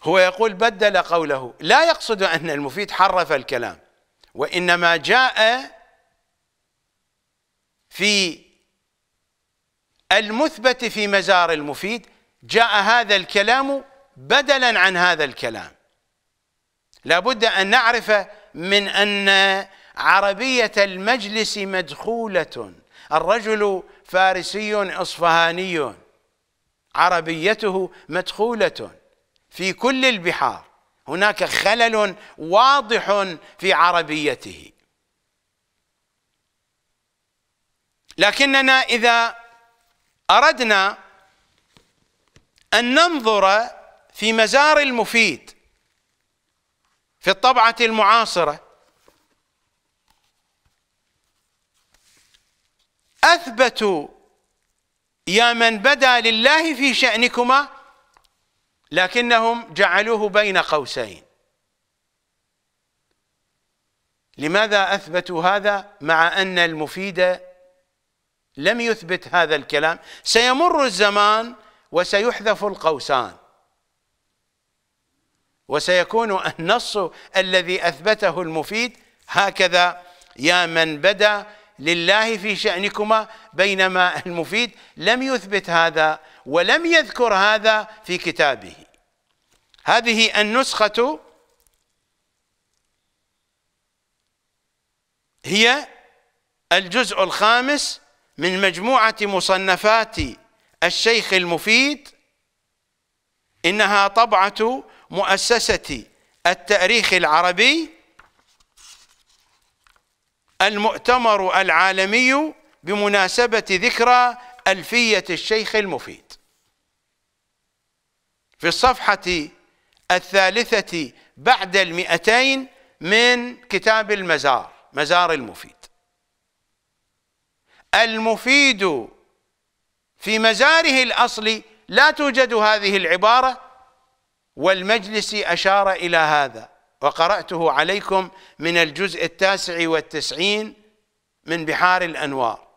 هو يقول بدل قوله لا يقصد أن المفيد حرف الكلام وإنما جاء في المثبت في مزار المفيد جاء هذا الكلام بدلا عن هذا الكلام لابد أن نعرف من أن عربية المجلس مدخولة الرجل فارسي اصفهاني عربيته مدخولة في كل البحار هناك خلل واضح في عربيته لكننا إذا أردنا أن ننظر في مزار المفيد في الطبعة المعاصرة أثبتوا يا من بدا لله في شأنكما لكنهم جعلوه بين قوسين لماذا أثبتوا هذا مع أن المفيد لم يثبت هذا الكلام سيمر الزمان وسيحذف القوسان وسيكون النص الذي أثبته المفيد هكذا يا من بدا لله في شأنكما بينما المفيد لم يثبت هذا ولم يذكر هذا في كتابه هذه النسخة هي الجزء الخامس من مجموعة مصنفات الشيخ المفيد إنها طبعة مؤسسة التاريخ العربي المؤتمر العالمي بمناسبة ذكرى ألفية الشيخ المفيد في الصفحة الثالثة بعد المئتين من كتاب المزار مزار المفيد المفيد في مزاره الأصلي لا توجد هذه العبارة والمجلس أشار إلى هذا وقرأته عليكم من الجزء التاسع والتسعين من بحار الأنوار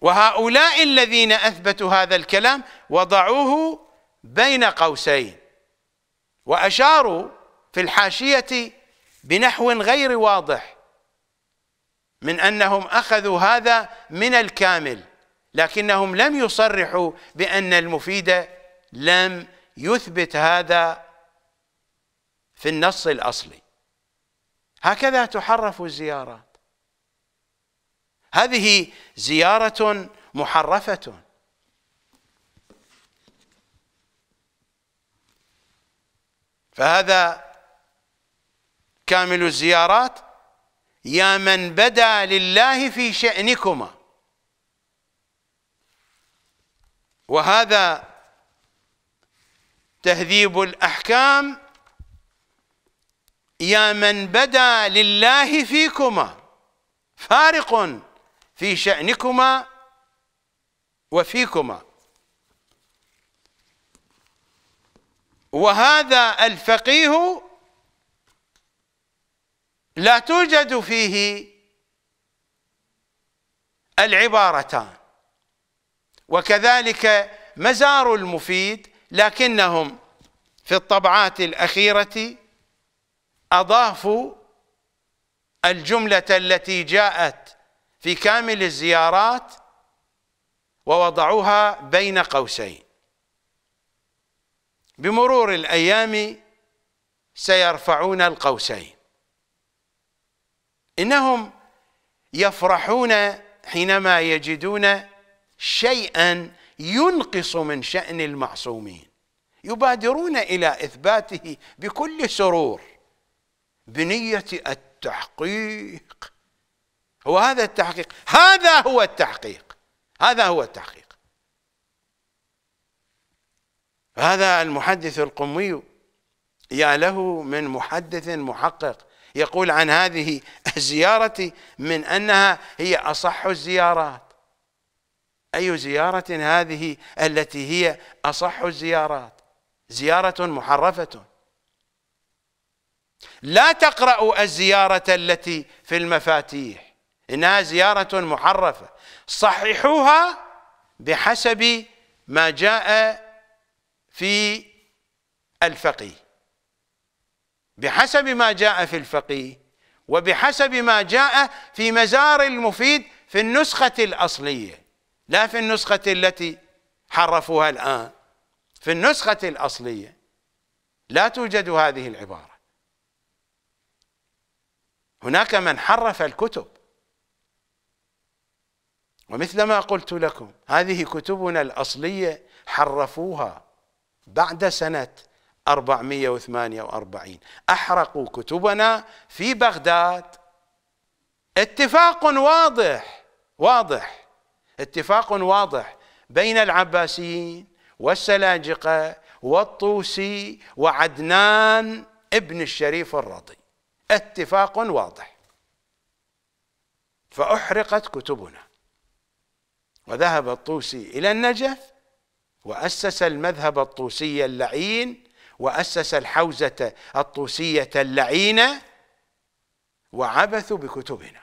وهؤلاء الذين أثبتوا هذا الكلام وضعوه بين قوسين وأشاروا في الحاشية بنحو غير واضح من أنهم أخذوا هذا من الكامل لكنهم لم يصرحوا بأن المفيد لم يثبت هذا في النص الأصلي هكذا تحرف الزيارات هذه زيارة محرفة فهذا كامل الزيارات يا من بدا لله في شأنكما وهذا تهذيب الأحكام يا من بدا لله فيكما فارق في شأنكما وفيكما وهذا الفقيه لا توجد فيه العبارتان وكذلك مزار المفيد لكنهم في الطبعات الأخيرة أضافوا الجملة التي جاءت في كامل الزيارات ووضعوها بين قوسين بمرور الأيام سيرفعون القوسين إنهم يفرحون حينما يجدون شيئا ينقص من شأن المعصومين يبادرون إلى إثباته بكل سرور بنية التحقيق هو هذا التحقيق هذا هو التحقيق هذا هو التحقيق هذا المحدث القمي يا له من محدث محقق يقول عن هذه الزيارة من أنها هي أصح الزيارات أي زيارة هذه التي هي أصح الزيارات زيارة محرفة لا تقرأوا الزيارة التي في المفاتيح إنها زيارة محرفة صححوها بحسب ما جاء في الفقيه بحسب ما جاء في الفقيه وبحسب ما جاء في مزار المفيد في النسخة الأصلية لا في النسخة التي حرفوها الآن في النسخة الأصلية لا توجد هذه العبارة هناك من حرف الكتب ومثل ما قلت لكم هذه كتبنا الأصلية حرفوها بعد سنة 448 أحرقوا كتبنا في بغداد اتفاق واضح واضح اتفاق واضح بين العباسيين والسلاجقة والطوسي وعدنان ابن الشريف الرضي اتفاق واضح فأحرقت كتبنا وذهب الطوسي إلى النجف وأسس المذهب الطوسي اللعين وأسس الحوزة الطوسية اللعينة وعبثوا بكتبنا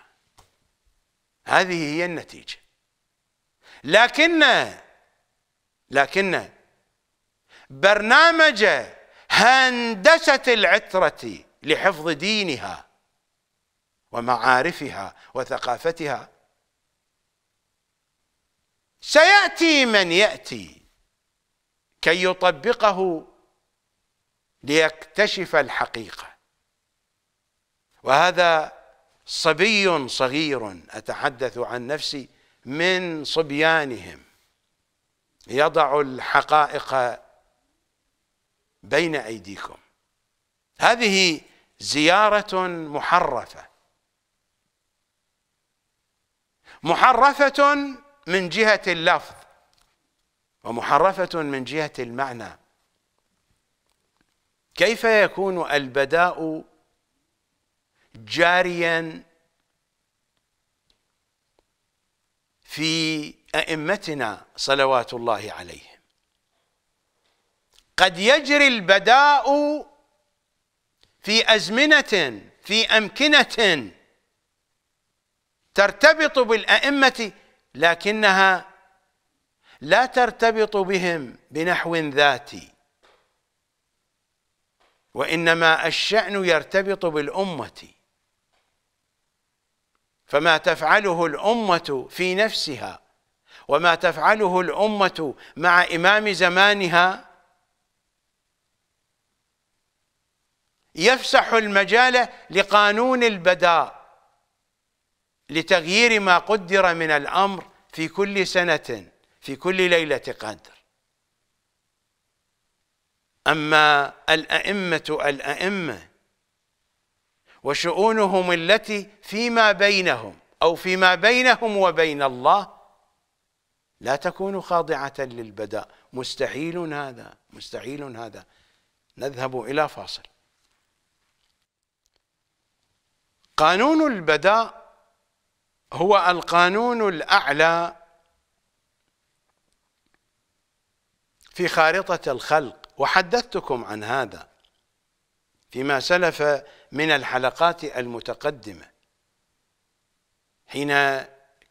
هذه هي النتيجة لكن لكن برنامج هندسة العترة لحفظ دينها ومعارفها وثقافتها سيأتي من يأتي كي يطبقه ليكتشف الحقيقة وهذا صبي صغير أتحدث عن نفسي من صبيانهم يضع الحقائق بين أيديكم هذه زيارة محرفة محرفة من جهة اللفظ ومحرفة من جهة المعنى كيف يكون البداء جاريا في ائمتنا صلوات الله عليهم قد يجري البداء في ازمنه في امكنه ترتبط بالائمه لكنها لا ترتبط بهم بنحو ذاتي وانما الشان يرتبط بالامه فما تفعله الأمة في نفسها وما تفعله الأمة مع إمام زمانها يفسح المجال لقانون البداء لتغيير ما قدر من الأمر في كل سنة في كل ليلة قدر أما الأئمة الأئمة وشؤونهم التي فيما بينهم أو فيما بينهم وبين الله لا تكون خاضعة للبداء مستحيل هذا مستحيل هذا نذهب إلى فاصل قانون البداء هو القانون الأعلى في خارطة الخلق وحدثتكم عن هذا فيما سلف من الحلقات المتقدمة حين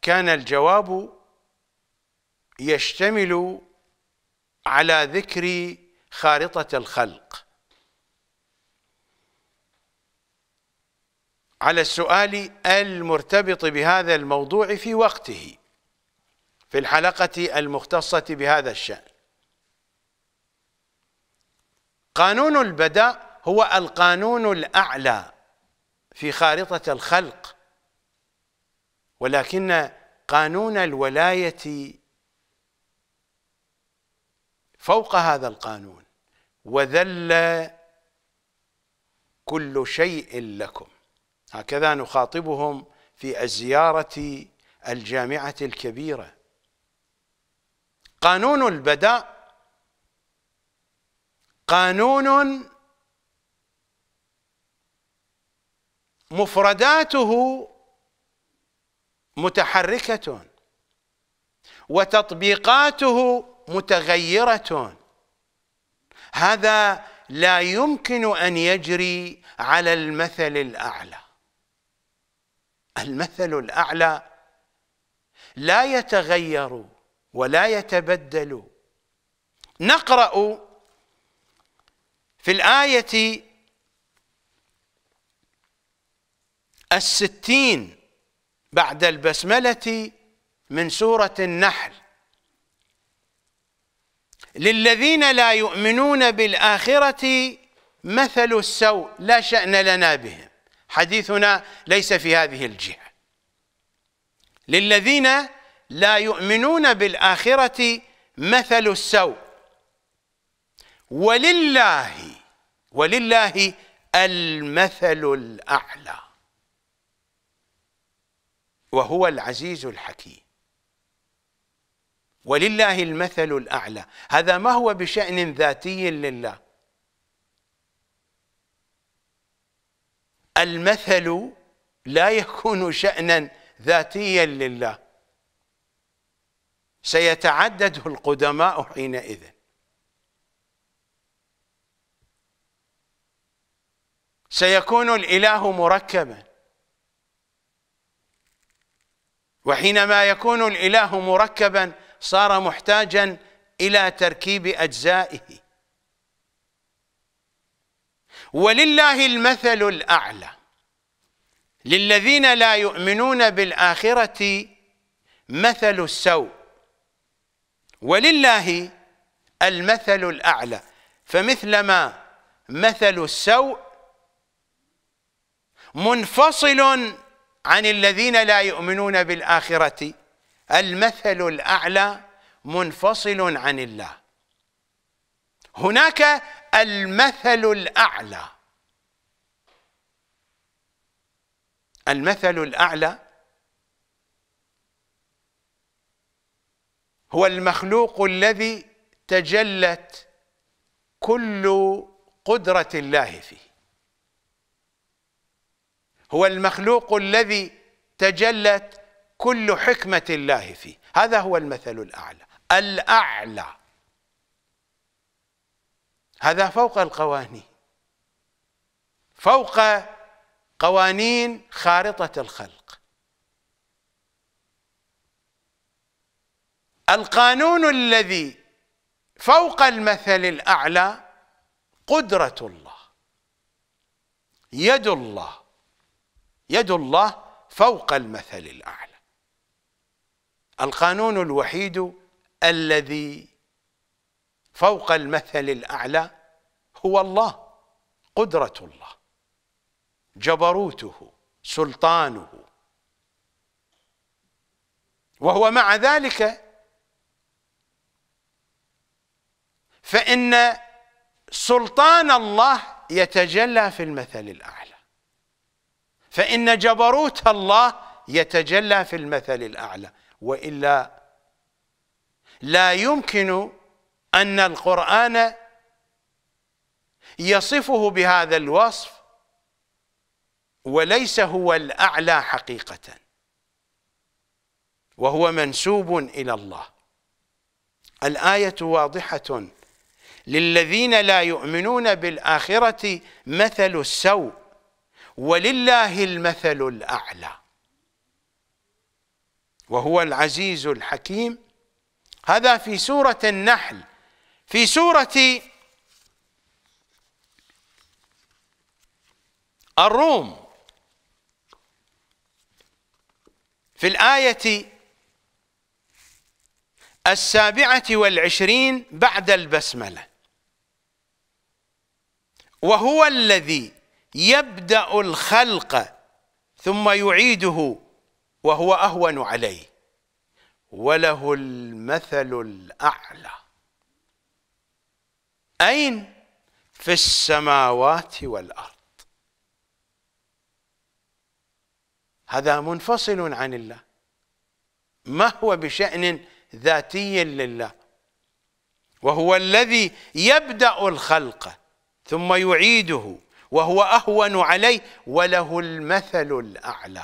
كان الجواب يشتمل على ذكر خارطة الخلق على السؤال المرتبط بهذا الموضوع في وقته في الحلقة المختصة بهذا الشأن قانون البدأ هو القانون الأعلى في خارطة الخلق ولكن قانون الولاية فوق هذا القانون وذل كل شيء لكم هكذا نخاطبهم في الزيارة الجامعة الكبيرة قانون البداء قانون مفرداته متحركة وتطبيقاته متغيرة هذا لا يمكن أن يجري على المثل الأعلى المثل الأعلى لا يتغير ولا يتبدل نقرأ في الآية الستين بعد البسملة من سورة النحل للذين لا يؤمنون بالآخرة مثل السوء لا شأن لنا بهم حديثنا ليس في هذه الجهة للذين لا يؤمنون بالآخرة مثل السوء ولله ولله المثل الأعلى وهو العزيز الحكيم ولله المثل الأعلى هذا ما هو بشأن ذاتي لله المثل لا يكون شأنا ذاتيا لله سيتعدد القدماء حينئذ سيكون الإله مركباً وحينما يكون الإله مركبا صار محتاجا إلى تركيب أجزائه ولله المثل الأعلى للذين لا يؤمنون بالآخرة مثل السوء ولله المثل الأعلى فمثلما مثل السوء منفصل عن الذين لا يؤمنون بالآخرة المثل الأعلى منفصل عن الله هناك المثل الأعلى المثل الأعلى هو المخلوق الذي تجلت كل قدرة الله فيه هو المخلوق الذي تجلت كل حكمة الله فيه هذا هو المثل الأعلى الأعلى هذا فوق القوانين فوق قوانين خارطة الخلق القانون الذي فوق المثل الأعلى قدرة الله يد الله يد الله فوق المثل الأعلى القانون الوحيد الذي فوق المثل الأعلى هو الله قدرة الله جبروته سلطانه وهو مع ذلك فإن سلطان الله يتجلى في المثل الأعلى فإن جبروت الله يتجلى في المثل الأعلى وإلا لا يمكن أن القرآن يصفه بهذا الوصف وليس هو الأعلى حقيقة وهو منسوب إلى الله الآية واضحة للذين لا يؤمنون بالآخرة مثل السوء ولله المثل الأعلى وهو العزيز الحكيم هذا في سورة النحل في سورة الروم في الآية السابعة والعشرين بعد البسملة وهو الذي يبدأ الخلق ثم يعيده وهو أهون عليه وله المثل الأعلى أين في السماوات والأرض هذا منفصل عن الله ما هو بشأن ذاتي لله وهو الذي يبدأ الخلق ثم يعيده وهو أهون عليه وله المثل الأعلى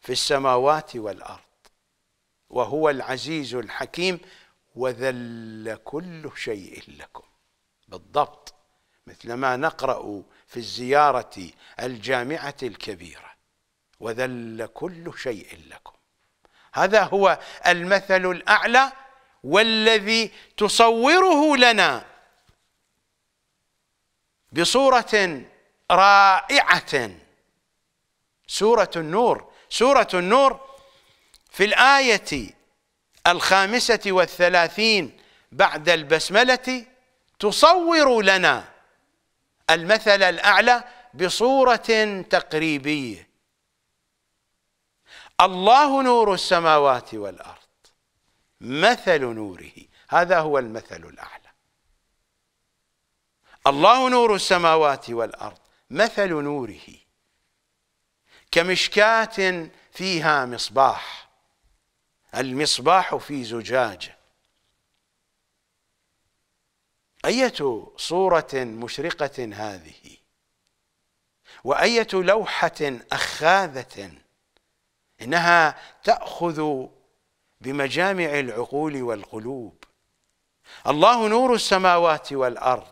في السماوات والأرض وهو العزيز الحكيم وذل كل شيء لكم بالضبط مثلما نقرأ في الزيارة الجامعة الكبيرة وذل كل شيء لكم هذا هو المثل الأعلى والذي تصوره لنا بصورة رائعة سورة النور سورة النور في الآية الخامسة والثلاثين بعد البسملة تصور لنا المثل الأعلى بصورة تقريبية الله نور السماوات والأرض مثل نوره هذا هو المثل الأعلى الله نور السماوات والأرض مثل نوره كمشكاة فيها مصباح المصباح في زجاجة أية صورة مشرقة هذه وأية لوحة أخاذة إنها تأخذ بمجامع العقول والقلوب الله نور السماوات والأرض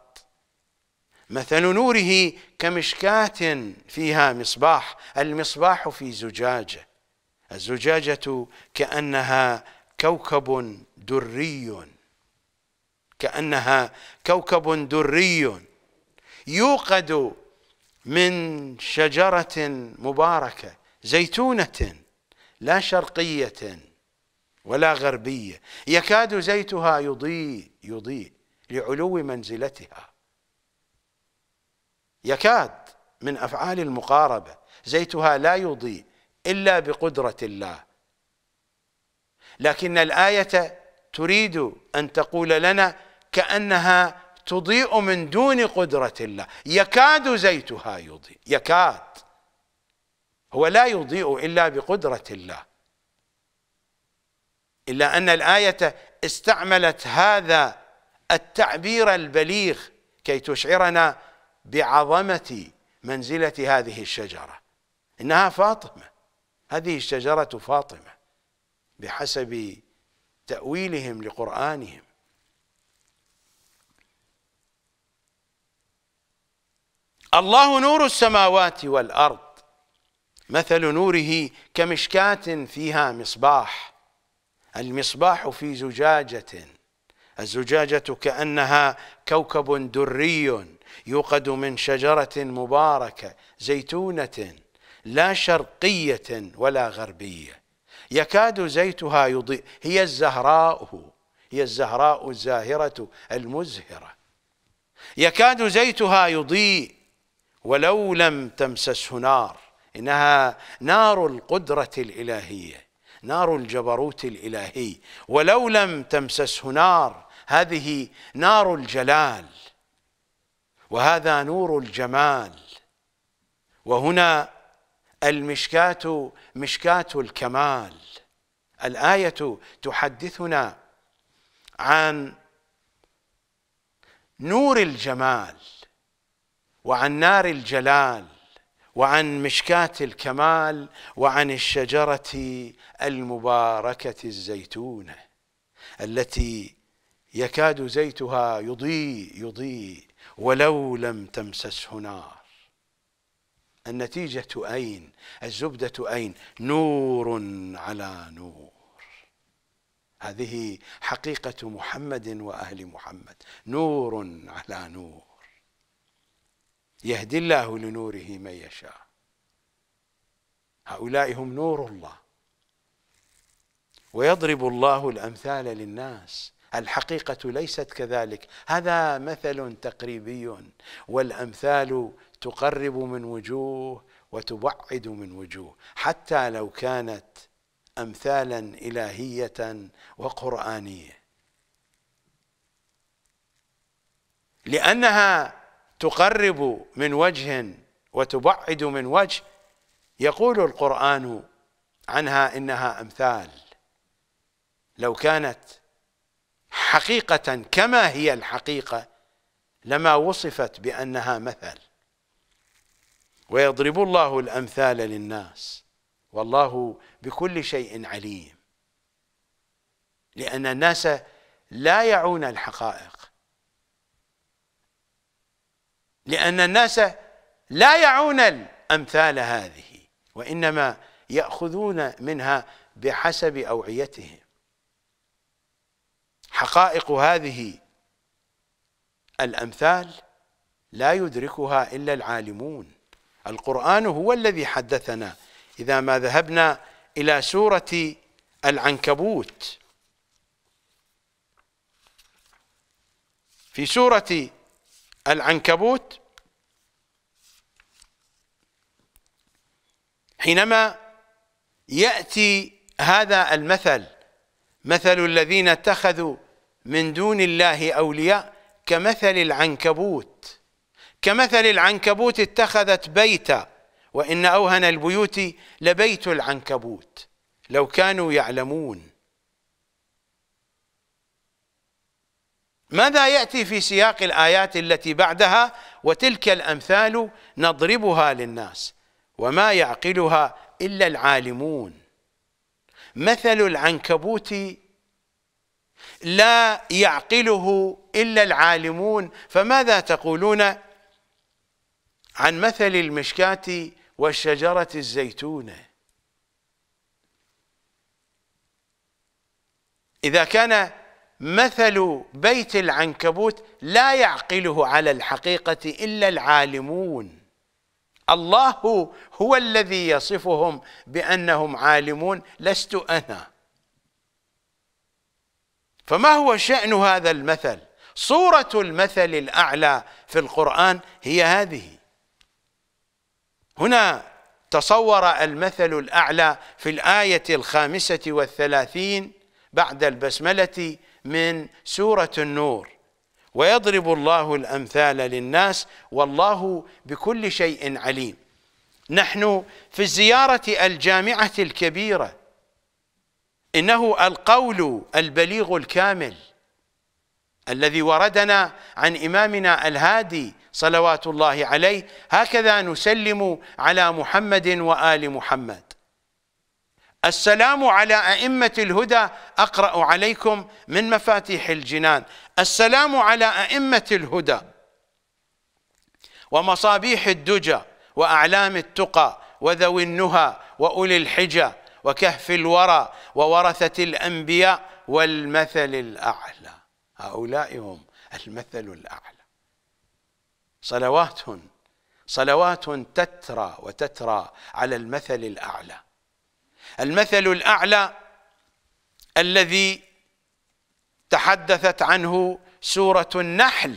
مثل نوره كمشكاة فيها مصباح المصباح في زجاجة الزجاجة كأنها كوكب دري كأنها كوكب دري يوقد من شجرة مباركة زيتونة لا شرقية ولا غربية يكاد زيتها يضيء يضيء لعلو منزلتها يكاد من أفعال المقاربة زيتها لا يضيء إلا بقدرة الله لكن الآية تريد أن تقول لنا كأنها تضيء من دون قدرة الله يكاد زيتها يضيء يكاد هو لا يضيء إلا بقدرة الله إلا أن الآية استعملت هذا التعبير البليغ كي تشعرنا بعظمة منزلة هذه الشجرة إنها فاطمة هذه الشجرة فاطمة بحسب تأويلهم لقرآنهم الله نور السماوات والأرض مثل نوره كمشكاة فيها مصباح المصباح في زجاجة الزجاجة كأنها كوكب دري يوقد من شجرة مباركة زيتونة لا شرقية ولا غربية يكاد زيتها يضيء هي الزهراء هي الزهراء الزاهرة المزهرة يكاد زيتها يضيء ولو لم تمسسه نار إنها نار القدرة الإلهية نار الجبروت الإلهي ولو لم تمسسه نار هذه نار الجلال وهذا نور الجمال وهنا المشكاة مشكاة الكمال الآية تحدثنا عن نور الجمال وعن نار الجلال وعن مشكاة الكمال وعن الشجرة المباركة الزيتونة التي يكاد زيتها يضيء يضيء ولو لم تمسسه نار النتيجة أين الزبدة أين نور على نور هذه حقيقة محمد وأهل محمد نور على نور يهدي الله لنوره من يشاء هؤلاء هم نور الله ويضرب الله الأمثال للناس الحقيقة ليست كذلك هذا مثل تقريبي والأمثال تقرب من وجوه وتبعد من وجوه حتى لو كانت أمثالا إلهية وقرآنية لأنها تقرب من وجه وتبعد من وجه يقول القرآن عنها إنها أمثال لو كانت حقيقة كما هي الحقيقة لما وصفت بأنها مثل ويضرب الله الأمثال للناس والله بكل شيء عليم لأن الناس لا يعون الحقائق لأن الناس لا يعون الأمثال هذه وإنما يأخذون منها بحسب أوعيتهم حقائق هذه الأمثال لا يدركها إلا العالمون القرآن هو الذي حدثنا إذا ما ذهبنا إلى سورة العنكبوت في سورة العنكبوت حينما يأتي هذا المثل مثل الذين اتخذوا من دون الله أولياء كمثل العنكبوت كمثل العنكبوت اتخذت بيتا وإن أوهن البيوت لبيت العنكبوت لو كانوا يعلمون ماذا يأتي في سياق الآيات التي بعدها وتلك الأمثال نضربها للناس وما يعقلها إلا العالمون مثل العنكبوت لا يعقله إلا العالمون فماذا تقولون عن مثل المشكاة والشجرة الزيتونة إذا كان مثل بيت العنكبوت لا يعقله على الحقيقة إلا العالمون الله هو الذي يصفهم بأنهم عالمون لست أنا فما هو شأن هذا المثل صورة المثل الأعلى في القرآن هي هذه هنا تصور المثل الأعلى في الآية الخامسة والثلاثين بعد البسملة من سورة النور ويضرب الله الأمثال للناس والله بكل شيء عليم نحن في الزيارة الجامعة الكبيرة إنه القول البليغ الكامل الذي وردنا عن إمامنا الهادي صلوات الله عليه هكذا نسلم على محمد وآل محمد السلام على أئمة الهدى أقرأ عليكم من مفاتيح الجنان السلام على أئمة الهدى ومصابيح الدجى وأعلام التقى وذوي النهى وأولي الحجى وكهف الورى وورثة الأنبياء والمثل الأعلى هؤلاء هم المثل الأعلى صلوات صلوات تترى وتترى على المثل الأعلى المثل الأعلى الذي تحدثت عنه سورة النحل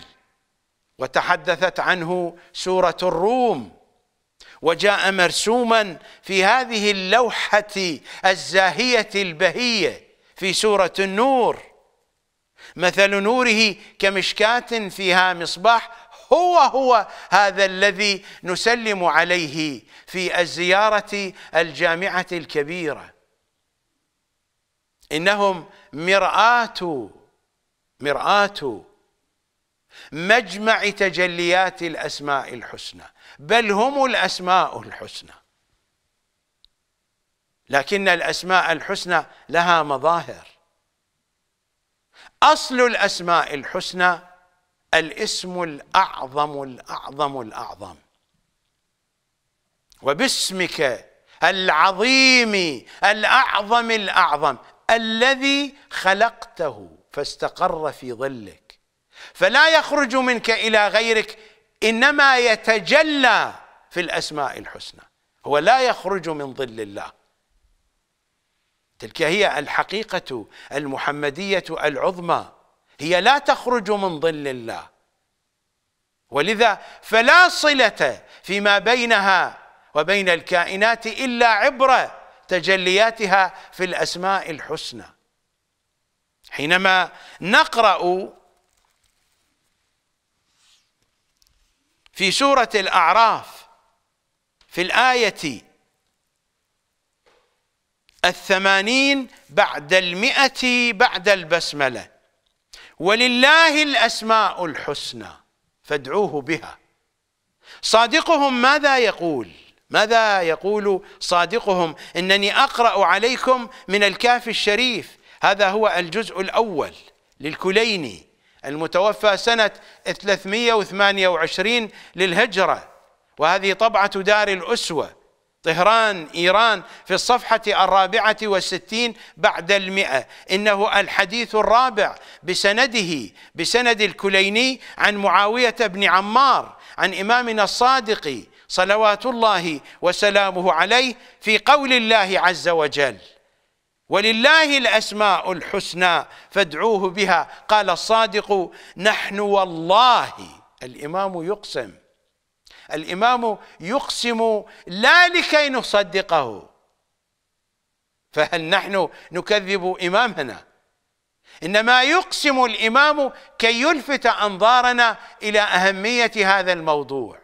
وتحدثت عنه سورة الروم وجاء مرسوما في هذه اللوحة الزاهية البهية في سورة النور مثل نوره كمشكاة فيها مصباح هو هو هذا الذي نسلم عليه في الزيارة الجامعة الكبيرة إنهم مرآة مرآة مجمع تجليات الأسماء الحسنى بل هم الاسماء الحسنى لكن الاسماء الحسنى لها مظاهر اصل الاسماء الحسنى الاسم الاعظم الاعظم الاعظم وباسمك العظيم الاعظم الاعظم الذي خلقته فاستقر في ظلك فلا يخرج منك الى غيرك انما يتجلى في الاسماء الحسنى هو لا يخرج من ظل الله تلك هي الحقيقه المحمديه العظمى هي لا تخرج من ظل الله ولذا فلا صله فيما بينها وبين الكائنات الا عبر تجلياتها في الاسماء الحسنى حينما نقرا في سورة الأعراف في الآية الثمانين بعد المئة بعد البسملة ولله الأسماء الحسنى فادعوه بها صادقهم ماذا يقول ماذا يقول صادقهم إنني أقرأ عليكم من الكاف الشريف هذا هو الجزء الأول للكليني المتوفى سنة 328 للهجرة وهذه طبعة دار الأسوة طهران إيران في الصفحة الرابعة والستين بعد المئة إنه الحديث الرابع بسنده بسند الكليني عن معاوية بن عمار عن إمامنا الصادق صلوات الله وسلامه عليه في قول الله عز وجل ولله الأسماء الحسنى فادعوه بها قال الصادق نحن والله الإمام يقسم الإمام يقسم لا لكي نصدقه فهل نحن نكذب إمامنا إنما يقسم الإمام كي يلفت أنظارنا إلى أهمية هذا الموضوع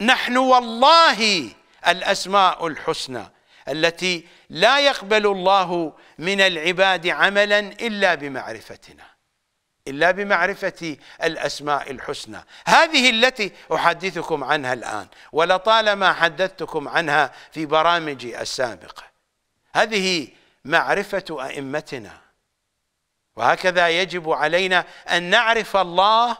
نحن والله الأسماء الحسنى التي لا يقبل الله من العباد عملا إلا بمعرفتنا إلا بمعرفة الأسماء الحسنى هذه التي أحدثكم عنها الآن ولطالما حدثتكم عنها في برامجي السابقة هذه معرفة أئمتنا وهكذا يجب علينا أن نعرف الله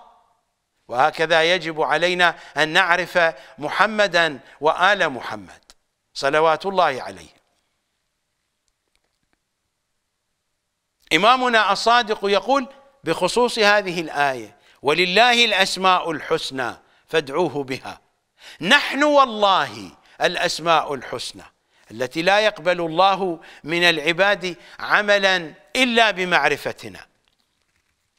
وهكذا يجب علينا أن نعرف محمدا وآل محمد صلوات الله عليه إمامنا الصادق يقول بخصوص هذه الآية ولله الأسماء الحسنى فادعوه بها نحن والله الأسماء الحسنى التي لا يقبل الله من العباد عملا إلا بمعرفتنا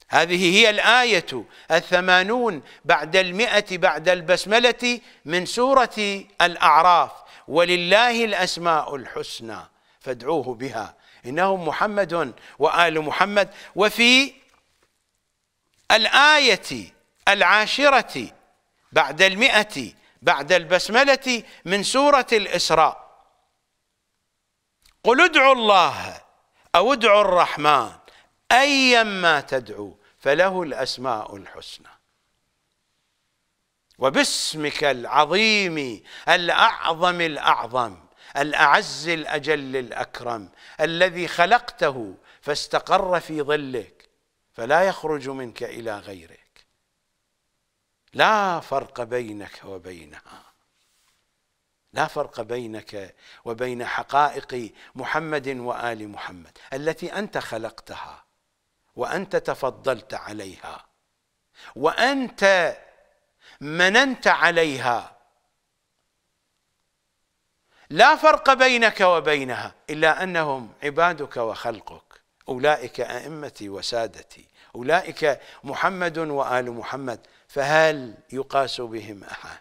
هذه هي الآية الثمانون بعد المئة بعد البسملة من سورة الأعراف ولله الأسماء الحسنى فادعوه بها إنه محمد وآل محمد وفي الآية العاشرة بعد المئة بعد البسملة من سورة الإسراء قل ادعوا الله أو ادعوا الرحمن أيما تدعو فله الأسماء الحسنى وباسمك العظيم الأعظم الأعظم الأعز الأجل الأكرم الذي خلقته فاستقر في ظلك فلا يخرج منك إلى غيرك لا فرق بينك وبينها لا فرق بينك وبين حقائق محمد وآل محمد التي أنت خلقتها وأنت تفضلت عليها وأنت مننت عليها لا فرق بينك وبينها إلا أنهم عبادك وخلقك أولئك أئمتي وسادتي أولئك محمد وآل محمد فهل يقاس بهم أحد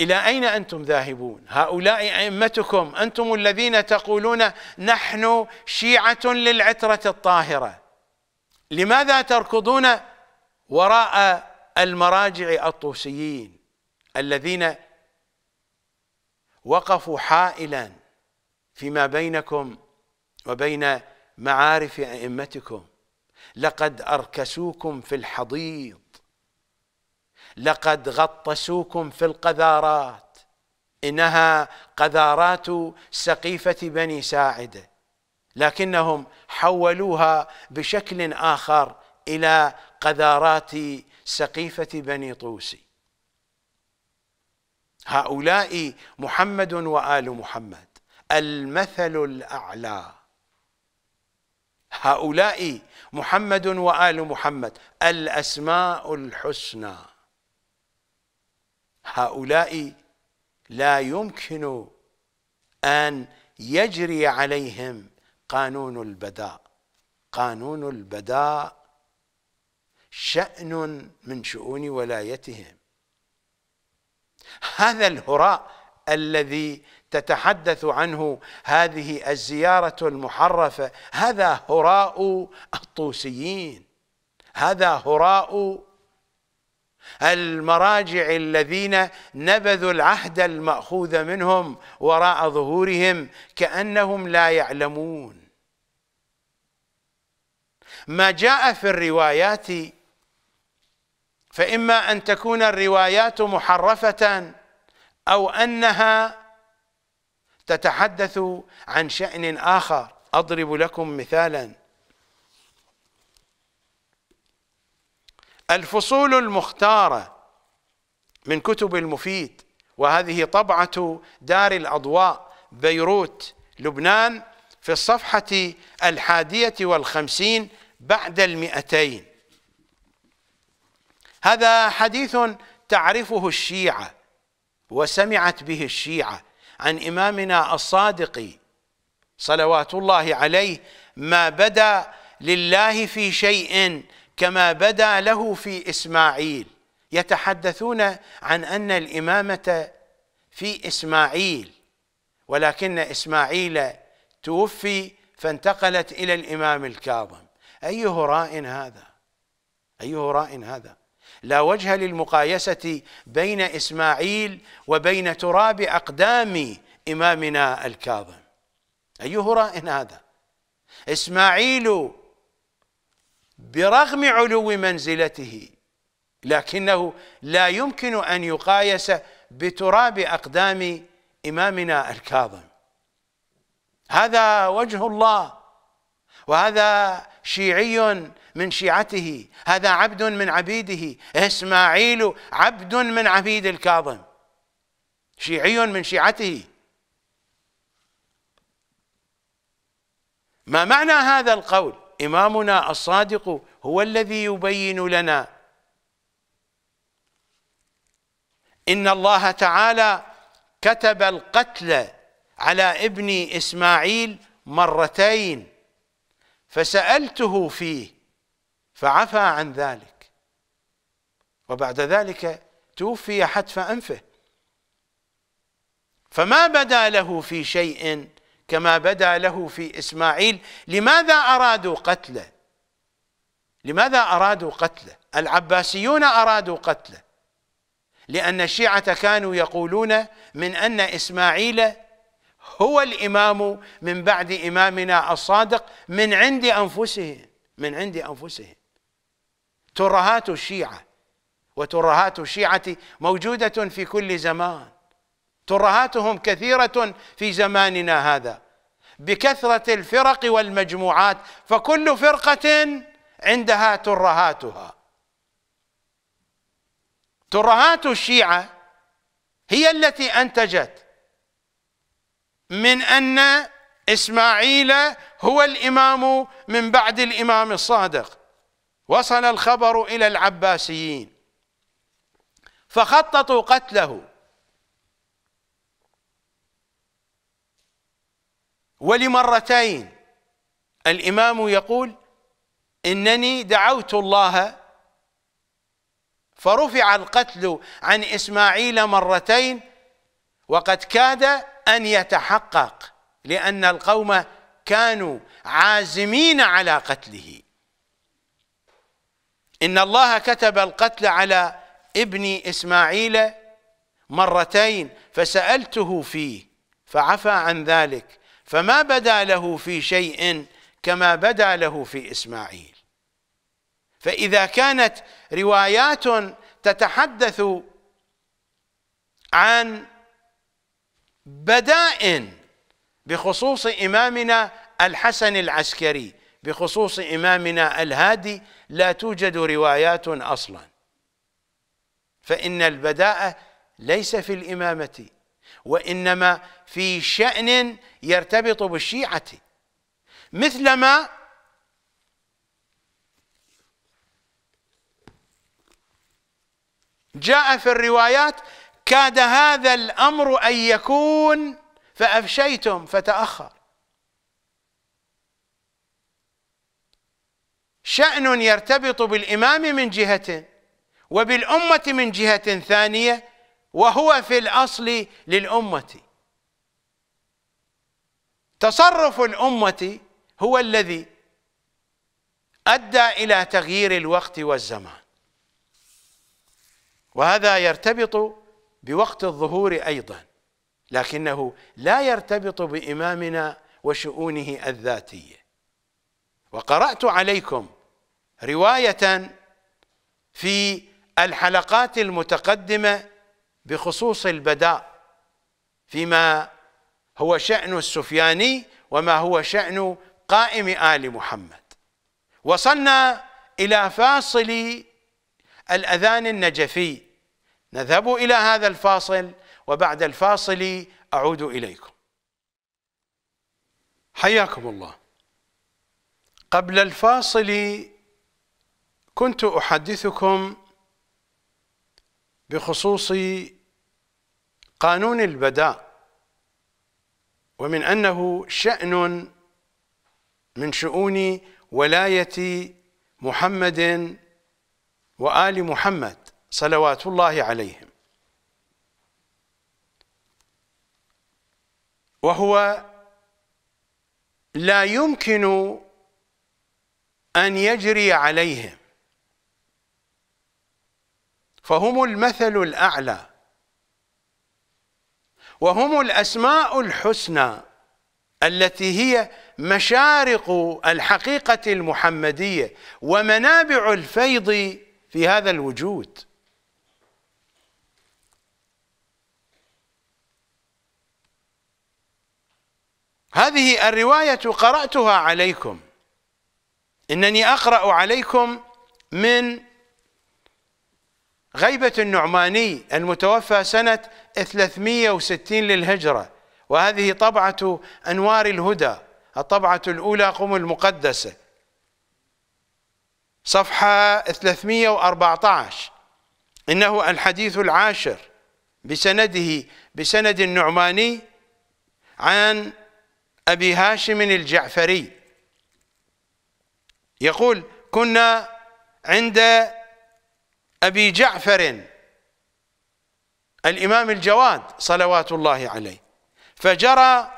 إلى أين أنتم ذاهبون هؤلاء أئمتكم أنتم الذين تقولون نحن شيعة للعترة الطاهرة لماذا تركضون وراء المراجع الطوسيين الذين وقفوا حائلا فيما بينكم وبين معارف أئمتكم لقد أركسوكم في الحضيض لقد غطسوكم في القذارات إنها قذارات سقيفة بني ساعدة لكنهم حولوها بشكل آخر إلى قذارات سقيفة بني طوسي هؤلاء محمد وآل محمد المثل الأعلى هؤلاء محمد وآل محمد الأسماء الحسنى هؤلاء لا يمكن أن يجري عليهم قانون البداء قانون البداء شأن من شؤون ولايتهم هذا الهراء الذي تتحدث عنه هذه الزيارة المحرفة هذا هراء الطوسيين هذا هراء المراجع الذين نبذوا العهد المأخوذ منهم وراء ظهورهم كأنهم لا يعلمون ما جاء في الروايات فإما أن تكون الروايات محرفة أو أنها تتحدث عن شأن آخر أضرب لكم مثالا الفصول المختارة من كتب المفيد وهذه طبعة دار الأضواء بيروت لبنان في الصفحة الحادية والخمسين بعد المئتين هذا حديث تعرفه الشيعة وسمعت به الشيعة عن إمامنا الصادق صلوات الله عليه ما بدا لله في شيء كما بدا له في إسماعيل يتحدثون عن أن الإمامة في إسماعيل ولكن إسماعيل توفي فانتقلت إلى الإمام الكاظم أيه راء هذا أيه راء هذا لا وجه للمقايسة بين إسماعيل وبين تراب أقدام إمامنا الكاظم اي هراء هذا إسماعيل برغم علو منزلته لكنه لا يمكن أن يقايس بتراب أقدام إمامنا الكاظم هذا وجه الله وهذا شيعي من شيعته هذا عبد من عبيده إسماعيل عبد من عبيد الكاظم شيعي من شيعته ما معنى هذا القول إمامنا الصادق هو الذي يبين لنا إن الله تعالى كتب القتل على ابن إسماعيل مرتين فسألته فيه فعفى عن ذلك وبعد ذلك توفي حتف انفه فما بدا له في شيء كما بدا له في اسماعيل لماذا ارادوا قتله لماذا ارادوا قتله العباسيون ارادوا قتله لان الشيعه كانوا يقولون من ان اسماعيل هو الامام من بعد امامنا الصادق من عند انفسهم من عند انفسهم ترهات الشيعة وترهات الشيعة موجودة في كل زمان ترهاتهم كثيرة في زماننا هذا بكثرة الفرق والمجموعات فكل فرقة عندها ترهاتها ترهات الشيعة هي التي أنتجت من أن إسماعيل هو الإمام من بعد الإمام الصادق وصل الخبر إلى العباسيين فخططوا قتله ولمرتين الإمام يقول إنني دعوت الله فرفع القتل عن إسماعيل مرتين وقد كاد أن يتحقق لأن القوم كانوا عازمين على قتله إن الله كتب القتل على ابن إسماعيل مرتين فسألته فيه فعفى عن ذلك فما بدا له في شيء كما بدا له في إسماعيل فإذا كانت روايات تتحدث عن بدائن بخصوص إمامنا الحسن العسكري بخصوص إمامنا الهادي لا توجد روايات أصلا فإن البداءة ليس في الإمامة وإنما في شأن يرتبط بالشيعة مثلما جاء في الروايات كاد هذا الأمر أن يكون فأفشيتم فتأخر شأن يرتبط بالإمام من جهة وبالأمة من جهة ثانية وهو في الأصل للأمة تصرف الأمة هو الذي أدى إلى تغيير الوقت والزمان وهذا يرتبط بوقت الظهور أيضا لكنه لا يرتبط بإمامنا وشؤونه الذاتية وقرأت عليكم رواية في الحلقات المتقدمة بخصوص البداء فيما هو شأن السفياني وما هو شأن قائم آل محمد وصلنا إلى فاصل الأذان النجفي نذهب إلى هذا الفاصل وبعد الفاصل أعود إليكم حياكم الله قبل الفاصل كنت احدثكم بخصوص قانون البداء ومن انه شان من شؤون ولايه محمد وال محمد صلوات الله عليهم وهو لا يمكن ان يجري عليهم فهم المثل الأعلى وهم الأسماء الحسنى التي هي مشارق الحقيقة المحمدية ومنابع الفيض في هذا الوجود هذه الرواية قرأتها عليكم إنني أقرأ عليكم من غيبة النعماني المتوفى سنة 360 للهجرة وهذه طبعة أنوار الهدى الطبعة الأولى قم المقدسة صفحة 314 إنه الحديث العاشر بسنده بسند النعماني عن أبي هاشم الجعفري يقول كنا عند أبي جعفر الإمام الجواد صلوات الله عليه فجرى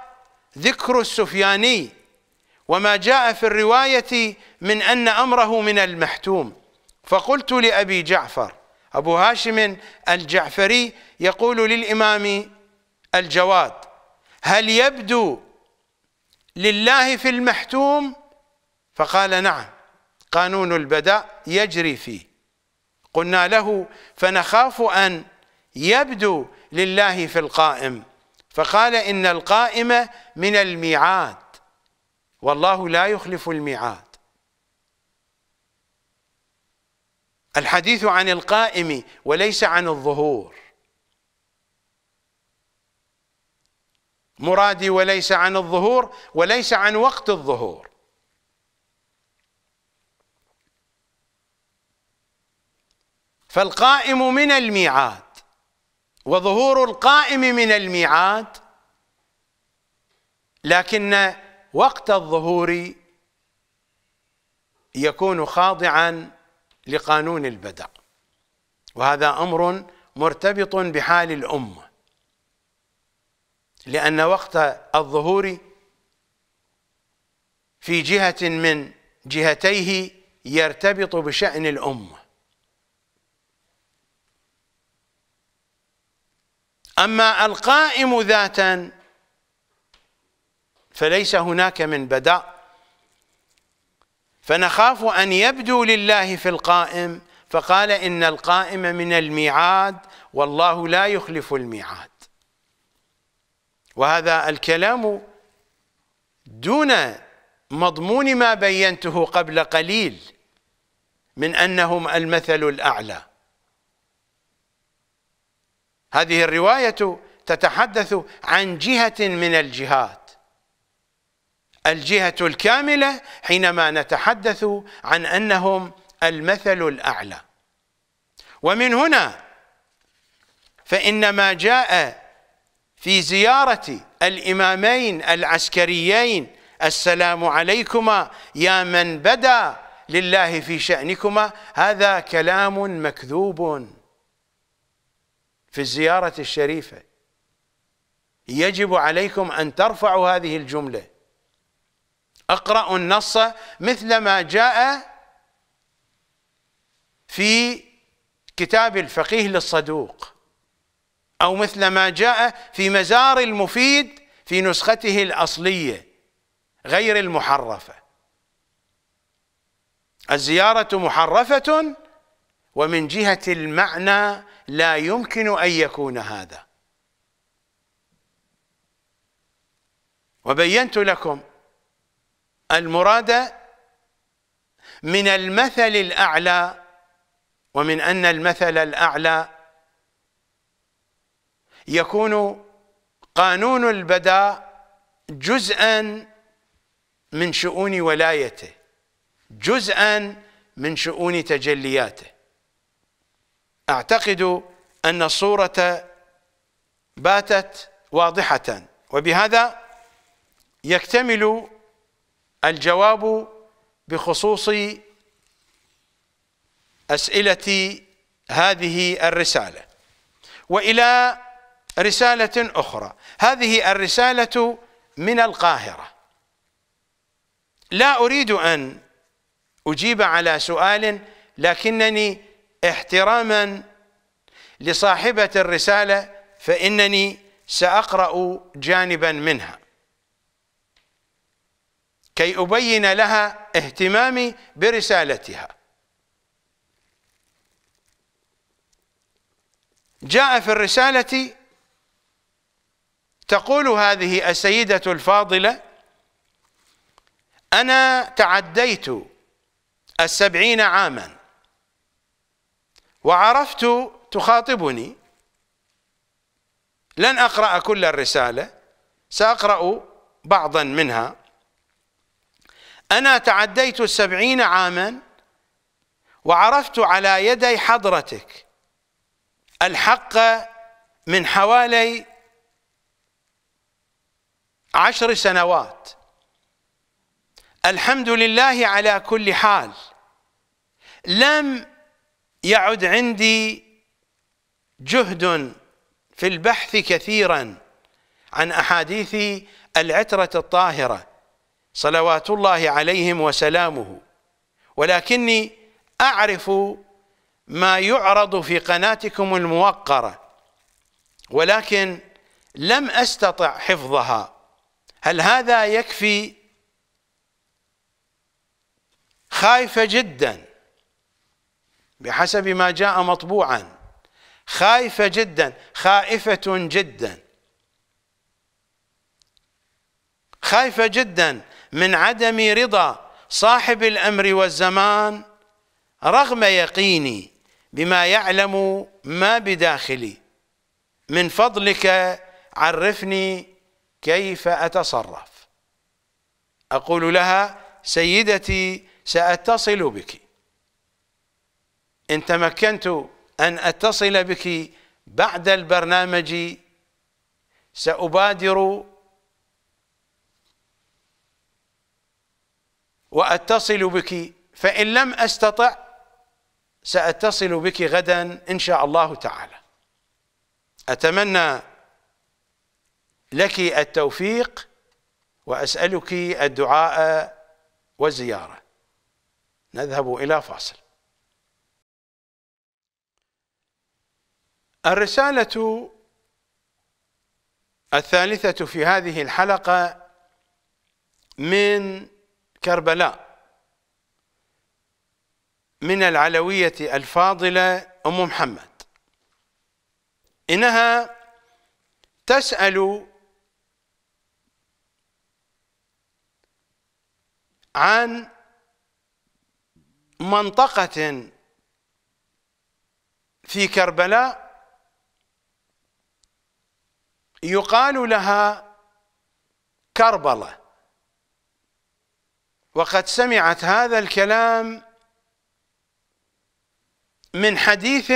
ذكر السفياني وما جاء في الرواية من أن أمره من المحتوم فقلت لأبي جعفر أبو هاشم الجعفري يقول للإمام الجواد هل يبدو لله في المحتوم فقال نعم قانون البداء يجري فيه قلنا له فنخاف أن يبدو لله في القائم فقال إن القائم من الميعاد والله لا يخلف الميعاد الحديث عن القائم وليس عن الظهور مرادي وليس عن الظهور وليس عن وقت الظهور فالقائم من الميعاد وظهور القائم من الميعاد لكن وقت الظهور يكون خاضعا لقانون البدع وهذا امر مرتبط بحال الامه لان وقت الظهور في جهه من جهتيه يرتبط بشان الامه أما القائم ذاتا فليس هناك من بدأ فنخاف أن يبدو لله في القائم فقال إن القائم من الميعاد والله لا يخلف الميعاد وهذا الكلام دون مضمون ما بينته قبل قليل من أنهم المثل الأعلى هذه الرواية تتحدث عن جهة من الجهات الجهة الكاملة حينما نتحدث عن أنهم المثل الأعلى ومن هنا فإن ما جاء في زيارة الإمامين العسكريين السلام عليكما يا من بدا لله في شأنكما هذا كلام مكذوب في الزيارة الشريفة يجب عليكم أن ترفعوا هذه الجملة اقرأوا النص مثل ما جاء في كتاب الفقيه للصدوق أو مثل ما جاء في مزار المفيد في نسخته الأصلية غير المحرفة الزيارة محرفة ومن جهة المعنى لا يمكن أن يكون هذا وبينت لكم المراد من المثل الأعلى ومن أن المثل الأعلى يكون قانون البداء جزءا من شؤون ولايته جزءا من شؤون تجلياته أعتقد أن الصورة باتت واضحة وبهذا يكتمل الجواب بخصوص أسئلة هذه الرسالة وإلى رسالة أخرى هذه الرسالة من القاهرة لا أريد أن أجيب على سؤال لكنني احتراما لصاحبة الرسالة فإنني سأقرأ جانبا منها كي أبين لها اهتمامي برسالتها جاء في الرسالة تقول هذه السيدة الفاضلة أنا تعديت السبعين عاماً وعرفت تخاطبني لن أقرأ كل الرسالة سأقرأ بعضا منها أنا تعديت السبعين عاما وعرفت على يدي حضرتك الحق من حوالي عشر سنوات الحمد لله على كل حال لم يعد عندي جهد في البحث كثيرا عن احاديث العتره الطاهره صلوات الله عليهم وسلامه ولكني اعرف ما يعرض في قناتكم الموقره ولكن لم استطع حفظها هل هذا يكفي خايفه جدا بحسب ما جاء مطبوعا خائفة جدا خائفة جدا خائفة جدا من عدم رضا صاحب الأمر والزمان رغم يقيني بما يعلم ما بداخلي من فضلك عرفني كيف أتصرف أقول لها سيدتي سأتصل بك إن تمكنت أن أتصل بك بعد البرنامج سأبادر وأتصل بك فإن لم أستطع سأتصل بك غدا إن شاء الله تعالى أتمنى لك التوفيق وأسألك الدعاء والزيارة نذهب إلى فاصل الرسالة الثالثة في هذه الحلقة من كربلاء من العلوية الفاضلة أم محمد إنها تسأل عن منطقة في كربلاء يقال لها كربلة وقد سمعت هذا الكلام من حديث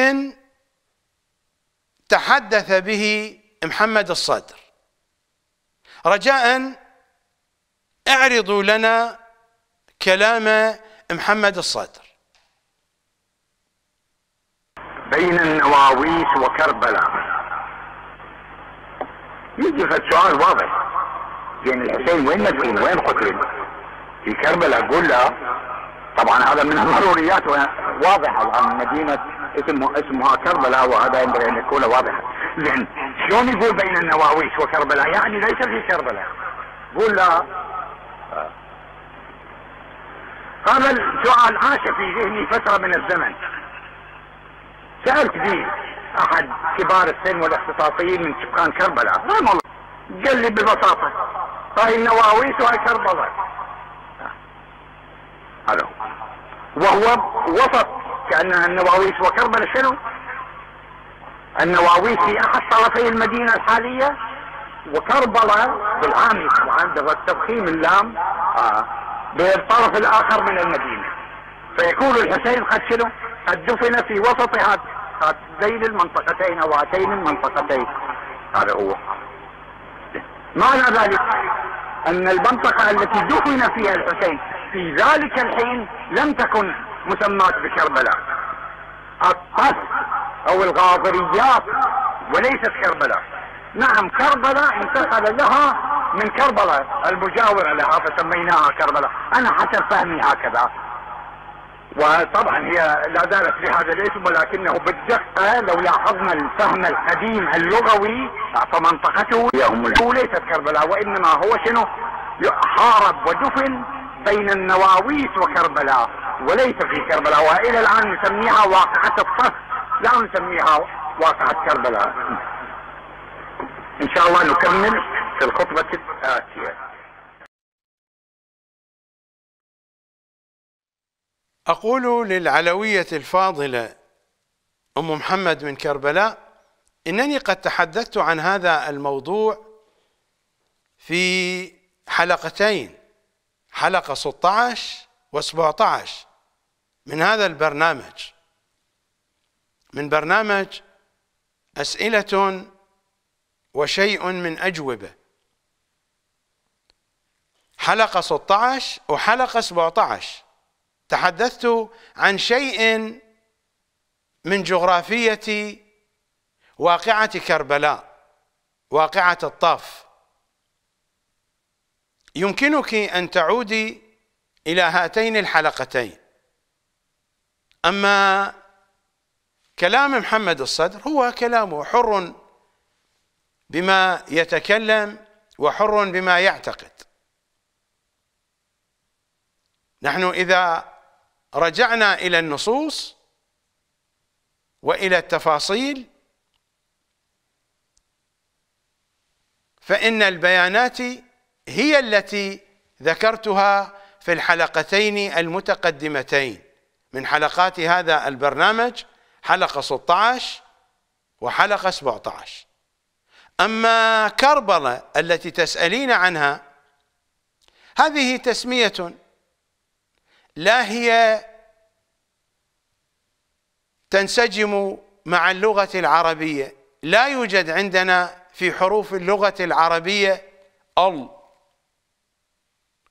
تحدث به محمد الصدر رجاء اعرضوا لنا كلام محمد الصدر بين النواويس وكربلاء يجي فالسؤال واضح زين الحسين وين مدفون؟ وين قتل في كربلاء كلها طبعا هذا من الضروريات واضحه الان مدينه اسمها اسمها كربلاء وهذا ينبغي ان يكون واضحا زين شلون يقول بين النواويش وكربلاء يعني ليس في كربلاء قول لا هذا السؤال عاش في ذهني فتره من الزمن سالت به احد كبار السن والاختصاصيين من سكان كربلاء نعم والله قال لي ببساطه هاي النواويس وهاي كربلاء هذا وهو وصف كانها النواويس وكربلاء شنو؟ النواويس في احد طرفي المدينه الحاليه وكربلاء بالعامي طبعا التضخيم اللام آه بالطرف الاخر من المدينه فيكون الحسين قد شنو؟ قد دفن في وسط هذا بين المنطقتين أو هاتين المنطقتين هذا هو معنى ذلك أن المنطقة التي دفن فيها الحسين في ذلك الحين لم تكن مسمات بكربلاء الطف أو الغاضريات وليست كربلاء نعم كربلاء انتقل لها من كربلاء المجاورة لها فسميناها كربلاء أنا حسب فهمي هكذا وطبعا هي لا زالت هذا الاسم ولكنه بالدقة لو لاحظنا الفهم القديم اللغوي فمنطقته هي ليست كربلاء وإنما هو شنو حارب ودفن بين النواويس وكربلاء وليس في كربلاء والى الان نسميها واقعة الصف لا نسميها واقعة كربلاء ان شاء الله نكمل في الخطبة الآتية أقول للعلوية الفاضلة أم محمد من كربلاء إنني قد تحدثت عن هذا الموضوع في حلقتين حلقة 16 و17 من هذا البرنامج من برنامج أسئلة وشيء من أجوبة حلقة 16 وحلقة 17 تحدثت عن شيء من جغرافية واقعة كربلاء واقعة الطاف يمكنك أن تعودي إلى هاتين الحلقتين أما كلام محمد الصدر هو كلامه حر بما يتكلم وحر بما يعتقد نحن إذا رجعنا إلى النصوص وإلى التفاصيل فإن البيانات هي التي ذكرتها في الحلقتين المتقدمتين من حلقات هذا البرنامج حلقة 16 وحلقة 17 أما كربله التي تسألين عنها هذه تسمية لا هي تنسجم مع اللغة العربية لا يوجد عندنا في حروف اللغة العربية ال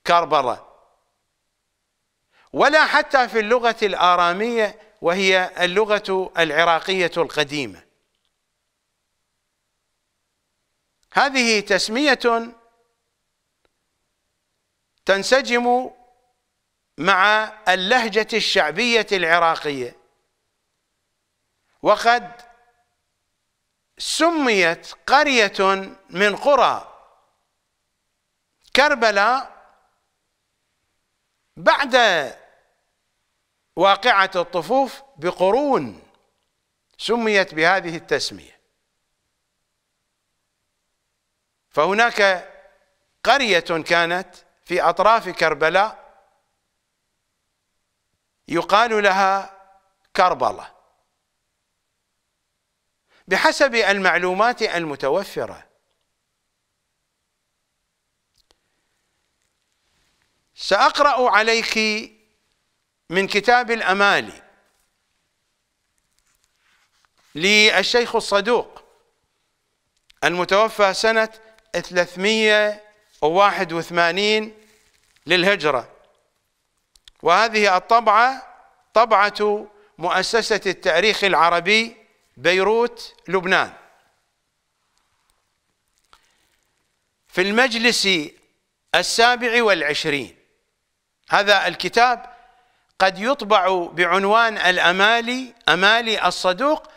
كربرة ولا حتى في اللغة الآرامية وهي اللغة العراقية القديمة هذه تسمية تنسجم مع اللهجة الشعبية العراقية وقد سميت قرية من قرى كربلاء بعد واقعة الطفوف بقرون سميت بهذه التسمية فهناك قرية كانت في أطراف كربلاء يقال لها كربلة بحسب المعلومات المتوفرة سأقرأ عليك من كتاب الأمالي للشيخ الصدوق المتوفى سنة 381 للهجرة وهذه الطبعة طبعة مؤسسة التاريخ العربي بيروت لبنان في المجلس السابع والعشرين هذا الكتاب قد يطبع بعنوان الأمالي أمالي الصدوق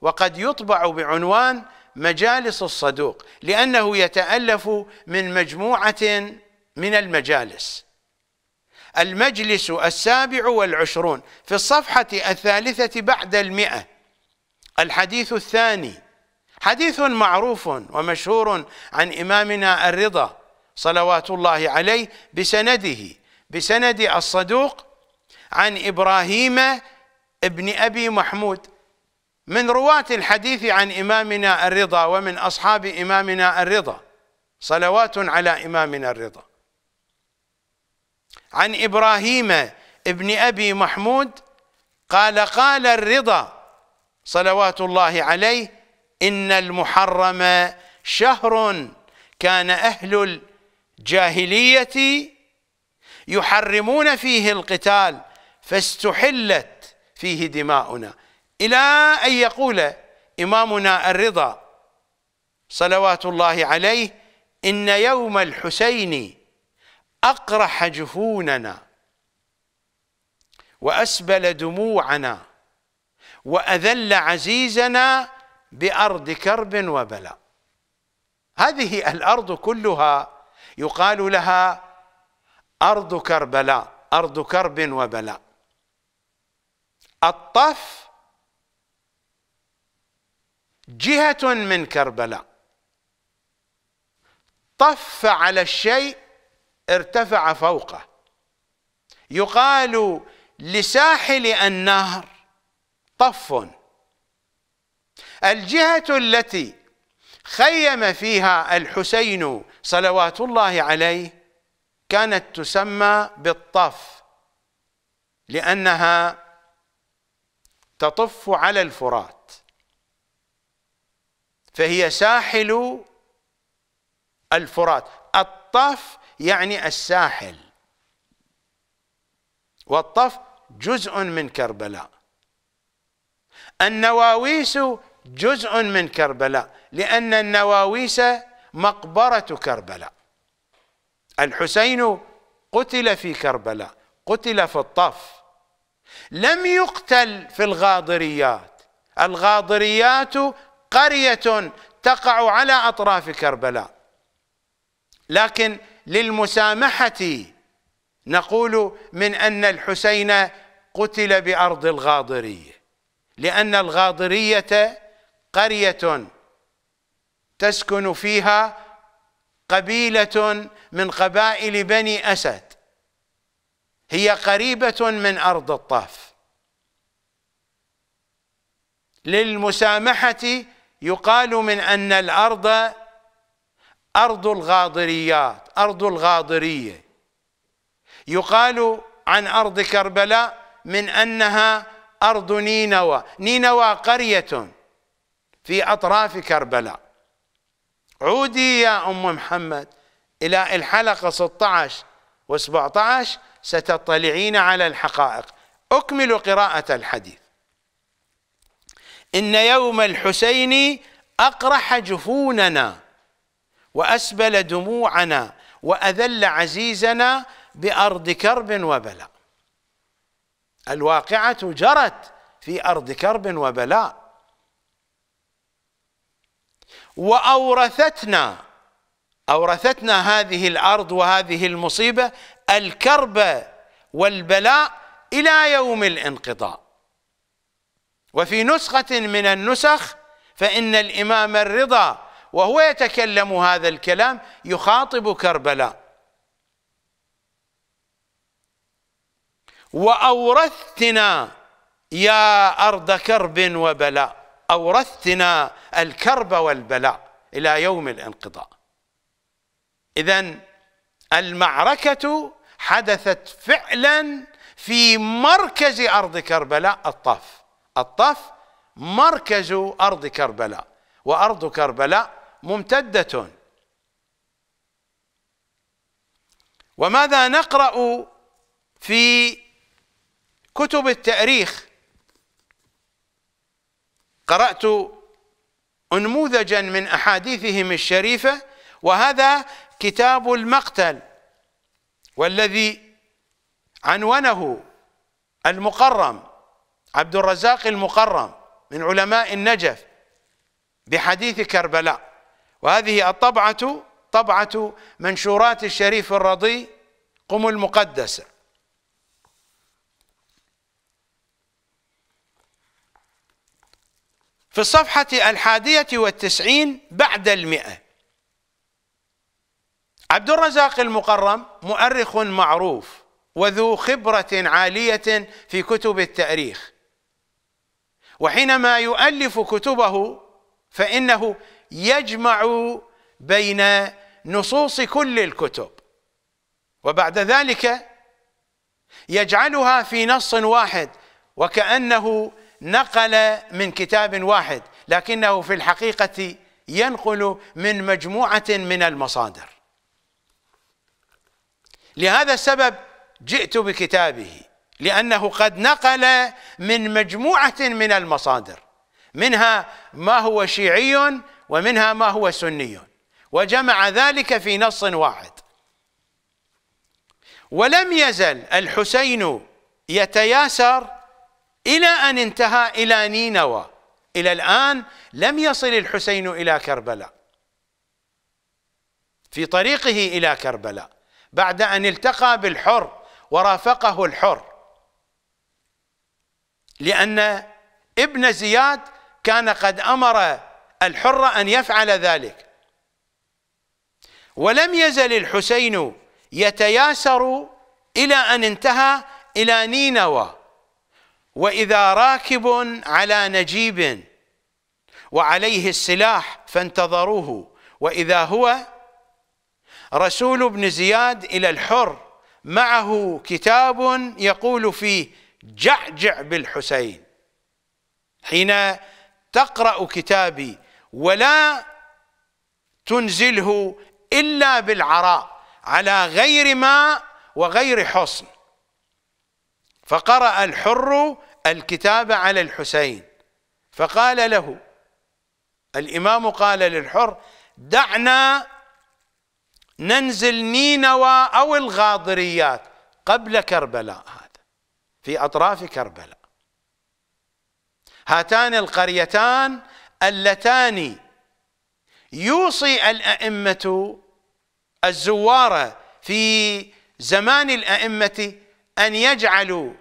وقد يطبع بعنوان مجالس الصدوق لأنه يتألف من مجموعة من المجالس المجلس السابع والعشرون في الصفحة الثالثة بعد المئة الحديث الثاني حديث معروف ومشهور عن إمامنا الرضا صلوات الله عليه بسنده بسند الصدوق عن إبراهيم ابن أبي محمود من رواة الحديث عن إمامنا الرضا ومن أصحاب إمامنا الرضا صلوات على إمامنا الرضا عن إبراهيم ابن أبي محمود قال قال الرضا صلوات الله عليه إن المحرم شهر كان أهل الجاهلية يحرمون فيه القتال فاستحلت فيه دماؤنا إلى أن يقول إمامنا الرضا صلوات الله عليه إن يوم الحسين أقرح جفوننا وأسبل دموعنا وأذل عزيزنا بأرض كرب وبلاء هذه الأرض كلها يقال لها أرض كربلاء أرض كرب وبلاء الطف جهة من كربلاء طف على الشيء ارتفع فوقه يقال لساحل النهر طف الجهة التي خيم فيها الحسين صلوات الله عليه كانت تسمى بالطف لأنها تطف على الفرات فهي ساحل الفرات الطف يعني الساحل والطف جزء من كربلاء النواويس جزء من كربلاء لأن النواويس مقبرة كربلاء الحسين قتل في كربلاء قتل في الطف لم يقتل في الغاضريات الغاضريات قرية تقع على أطراف كربلاء لكن للمسامحة نقول من أن الحسين قتل بأرض الغاضرية لأن الغاضرية قرية تسكن فيها قبيلة من قبائل بني أسد هي قريبة من أرض الطاف للمسامحة يقال من أن الأرض أرض الغاضريات أرض الغاضرية يقال عن أرض كربلاء من أنها أرض نينوى نينوى قرية في أطراف كربلاء عودي يا أم محمد إلى الحلقة 16 و17 ستطلعين على الحقائق أكمل قراءة الحديث إن يوم الحسين أقرح جفوننا وأسبل دموعنا وأذل عزيزنا بأرض كرب وبلاء الواقعة جرت في أرض كرب وبلاء وأورثتنا أورثتنا هذه الأرض وهذه المصيبة الكرب والبلاء إلى يوم الانقضاء وفي نسخة من النسخ فإن الإمام الرضا وهو يتكلم هذا الكلام يخاطب كربلاء وأورثتنا يا أرض كرب وبلاء أورثتنا الكرب والبلاء إلى يوم الانقضاء إذا المعركة حدثت فعلا في مركز أرض كربلاء الطاف الطاف مركز أرض كربلاء وأرض كربلاء ممتدة وماذا نقرأ في كتب التاريخ قرأت أنموذجا من أحاديثهم الشريفة وهذا كتاب المقتل والذي عنونه المقرم عبد الرزاق المقرم من علماء النجف بحديث كربلاء وهذه الطبعة طبعة منشورات الشريف الرضي قم المقدسة في الصفحة الحادية والتسعين بعد المئة عبد الرزاق المقرم مؤرخ معروف وذو خبرة عالية في كتب التاريخ وحينما يؤلف كتبه فإنه يجمع بين نصوص كل الكتب وبعد ذلك يجعلها في نص واحد وكأنه نقل من كتاب واحد لكنه في الحقيقة ينقل من مجموعة من المصادر لهذا السبب جئت بكتابه لأنه قد نقل من مجموعة من المصادر منها ما هو شيعي ومنها ما هو سني وجمع ذلك في نص واحد ولم يزل الحسين يتياسر إلى أن انتهى إلى نينوى إلى الآن لم يصل الحسين إلى كربلاء في طريقه إلى كربلاء بعد أن التقى بالحر ورافقه الحر لأن ابن زياد كان قد أمر الحرة أن يفعل ذلك ولم يزل الحسين يتياسر إلى أن انتهى إلى نينوى وإذا راكب على نجيب وعليه السلاح فانتظروه وإذا هو رسول ابن زياد إلى الحر معه كتاب يقول فيه جعجع بالحسين حين تقرأ كتابي ولا تنزله إلا بالعراء على غير ماء وغير حصن فقرأ الحر الكتاب على الحسين فقال له الإمام قال للحر دعنا ننزل نينوى أو الغاضريات قبل كربلاء هذا في أطراف كربلاء هاتان القريتان اللتان يوصي الائمه الزوار في زمان الائمه ان يجعلوا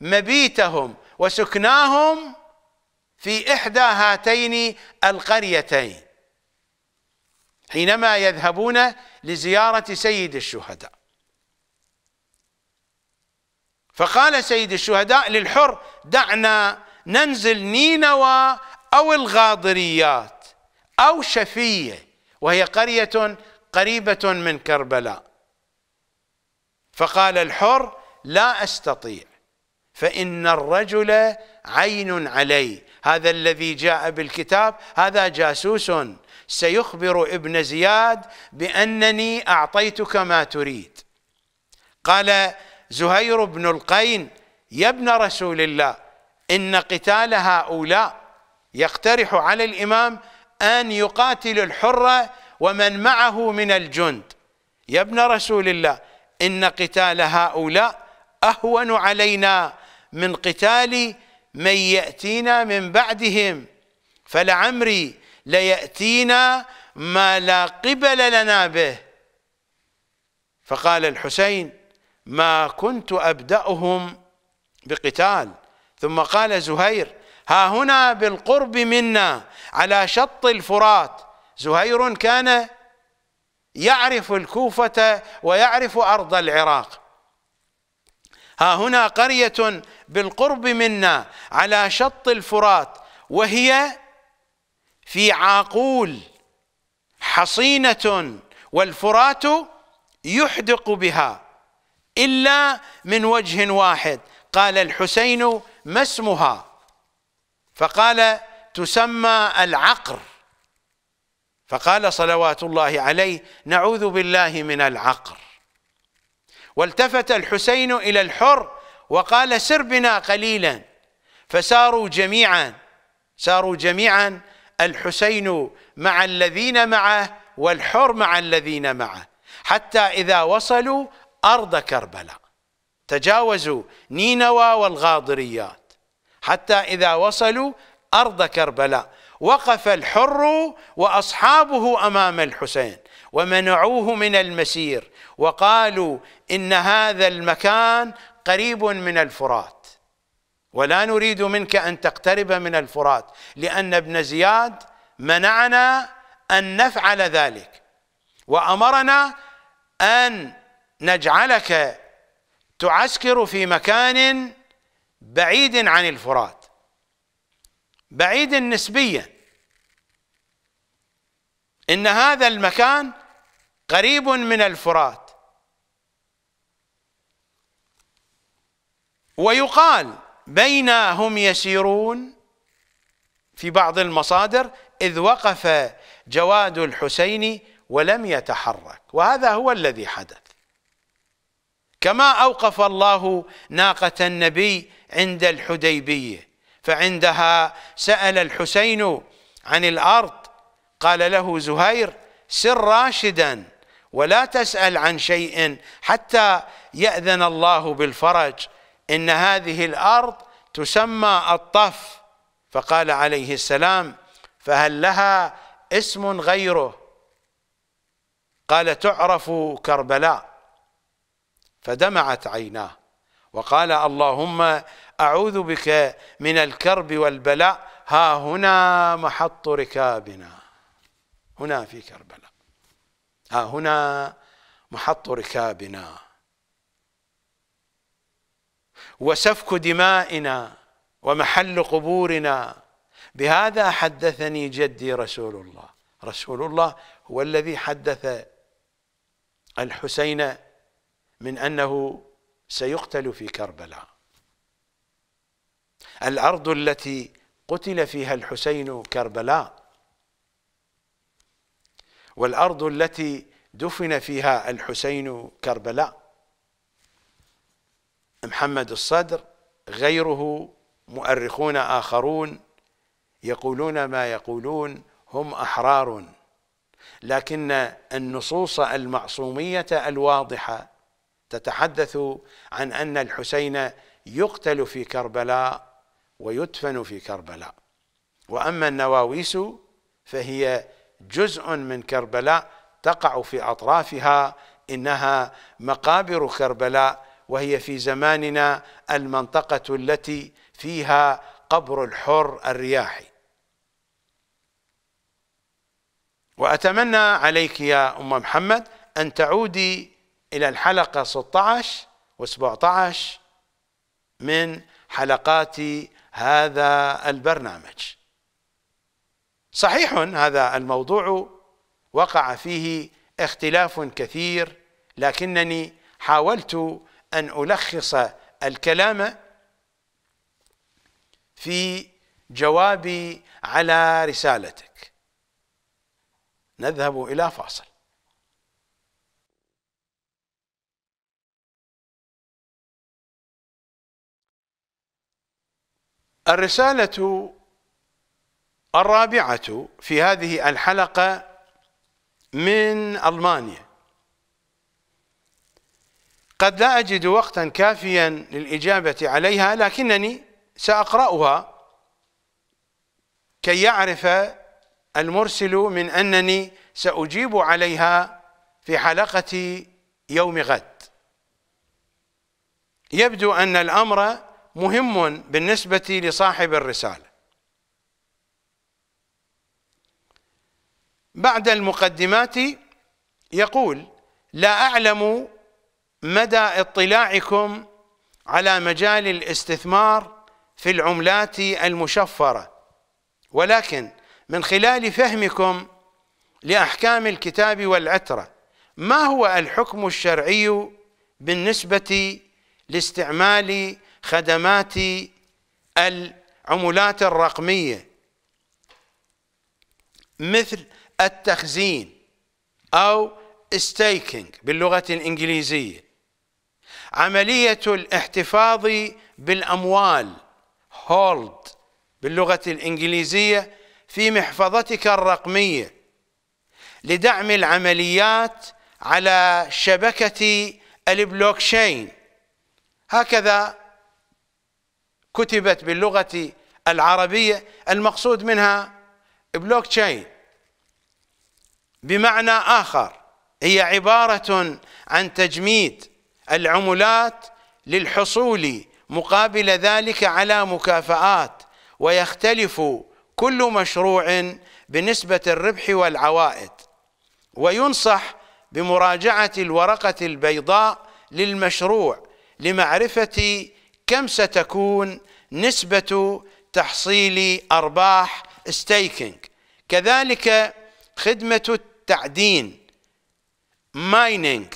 مبيتهم وسكناهم في احدى هاتين القريتين حينما يذهبون لزياره سيد الشهداء فقال سيد الشهداء للحر دعنا ننزل نينوى أو الغاضريات أو شفية وهي قرية قريبة من كربلاء فقال الحر لا أستطيع فإن الرجل عين علي هذا الذي جاء بالكتاب هذا جاسوس سيخبر ابن زياد بأنني أعطيتك ما تريد قال زهير بن القين يا ابن رسول الله إن قتال هؤلاء يقترح على الإمام أن يقاتل الحرة ومن معه من الجند يا ابن رسول الله إن قتال هؤلاء أهون علينا من قتال من يأتينا من بعدهم فلعمري ليأتينا ما لا قبل لنا به فقال الحسين ما كنت أبدأهم بقتال ثم قال زهير ها هنا بالقرب منا على شط الفرات زهير كان يعرف الكوفة ويعرف أرض العراق ها هنا قرية بالقرب منا على شط الفرات وهي في عاقول حصينة والفرات يحدق بها إلا من وجه واحد قال الحسين ما اسمها فقال تسمى العقر فقال صلوات الله عليه نعوذ بالله من العقر والتفت الحسين إلى الحر وقال سر بنا قليلا فساروا جميعا ساروا جميعا الحسين مع الذين معه والحر مع الذين معه حتى إذا وصلوا أرض كربلاء تجاوزوا نينوى والغاضريات حتى إذا وصلوا أرض كربلاء وقف الحر وأصحابه أمام الحسين ومنعوه من المسير وقالوا إن هذا المكان قريب من الفرات ولا نريد منك أن تقترب من الفرات لأن ابن زياد منعنا أن نفعل ذلك وأمرنا أن نجعلك تعسكر في مكان بعيد عن الفرات بعيد نسبيا ان هذا المكان قريب من الفرات ويقال بينا هم يسيرون في بعض المصادر اذ وقف جواد الحسين ولم يتحرك وهذا هو الذي حدث كما أوقف الله ناقة النبي عند الحديبية فعندها سأل الحسين عن الأرض قال له زهير سر راشدا ولا تسأل عن شيء حتى يأذن الله بالفرج إن هذه الأرض تسمى الطف فقال عليه السلام فهل لها اسم غيره قال تعرف كربلاء فدمعت عيناه وقال اللهم أعوذ بك من الكرب والبلاء ها هنا محط ركابنا هنا في كربلاء ها هنا محط ركابنا وسفك دمائنا ومحل قبورنا بهذا حدثني جدي رسول الله رسول الله هو الذي حدث الحسين من أنه سيقتل في كربلاء الأرض التي قتل فيها الحسين كربلاء والأرض التي دفن فيها الحسين كربلاء محمد الصدر غيره مؤرخون آخرون يقولون ما يقولون هم أحرار لكن النصوص المعصومية الواضحة تتحدث عن أن الحسين يقتل في كربلاء ويدفن في كربلاء وأما النواويس فهي جزء من كربلاء تقع في أطرافها إنها مقابر كربلاء وهي في زماننا المنطقة التي فيها قبر الحر الرياحي وأتمنى عليك يا أم محمد أن تعودي إلى الحلقة 16 و17 من حلقات هذا البرنامج صحيح هذا الموضوع وقع فيه اختلاف كثير لكنني حاولت أن ألخص الكلام في جوابي على رسالتك نذهب إلى فاصل الرسالة الرابعة في هذه الحلقة من ألمانيا قد لا أجد وقتا كافيا للإجابة عليها لكنني سأقرأها كي يعرف المرسل من أنني سأجيب عليها في حلقة يوم غد يبدو أن الأمر مهم بالنسبة لصاحب الرسالة بعد المقدمات يقول لا أعلم مدى اطلاعكم على مجال الاستثمار في العملات المشفرة ولكن من خلال فهمكم لأحكام الكتاب والعترة ما هو الحكم الشرعي بالنسبة لاستعمال خدمات العملات الرقمية مثل التخزين أو ستيكينج باللغة الإنجليزية عملية الاحتفاظ بالأموال هولد باللغة الإنجليزية في محفظتك الرقمية لدعم العمليات على شبكة البلوكشين هكذا كتبت باللغة العربية المقصود منها بلوك تشين بمعنى آخر هي عبارة عن تجميد العملات للحصول مقابل ذلك على مكافآت ويختلف كل مشروع بنسبة الربح والعوائد وينصح بمراجعة الورقة البيضاء للمشروع لمعرفة كم ستكون نسبة تحصيل أرباح ستيكينج كذلك خدمة التعدين مايننج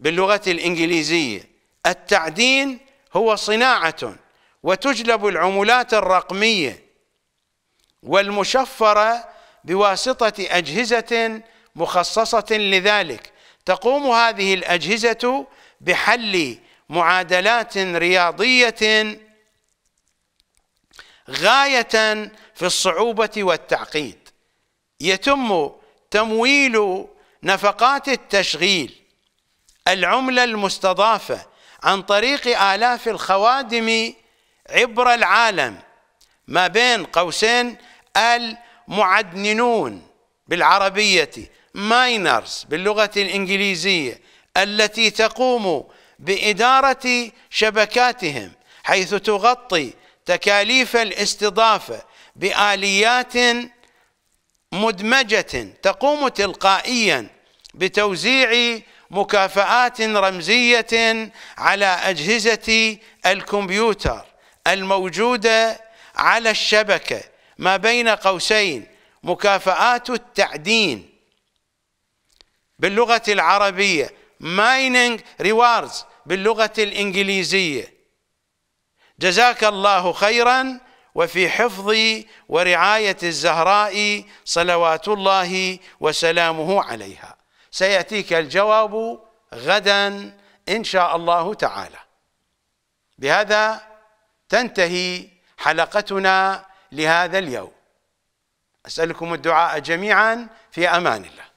باللغة الإنجليزية التعدين هو صناعة وتجلب العملات الرقمية والمشفرة بواسطة أجهزة مخصصة لذلك تقوم هذه الأجهزة بحل معادلات رياضية غاية في الصعوبة والتعقيد يتم تمويل نفقات التشغيل العملة المستضافة عن طريق آلاف الخوادم عبر العالم ما بين قوسين المعدنون بالعربية ماينرز باللغة الإنجليزية التي تقوم بإدارة شبكاتهم حيث تغطي تكاليف الاستضافة بآليات مدمجة تقوم تلقائيا بتوزيع مكافآت رمزية على أجهزة الكمبيوتر الموجودة على الشبكة ما بين قوسين مكافآت التعدين باللغة العربية مايننج rewards باللغة الإنجليزية جزاك الله خيرا وفي حفظ ورعاية الزهراء صلوات الله وسلامه عليها سيأتيك الجواب غدا إن شاء الله تعالى بهذا تنتهي حلقتنا لهذا اليوم أسألكم الدعاء جميعا في أمان الله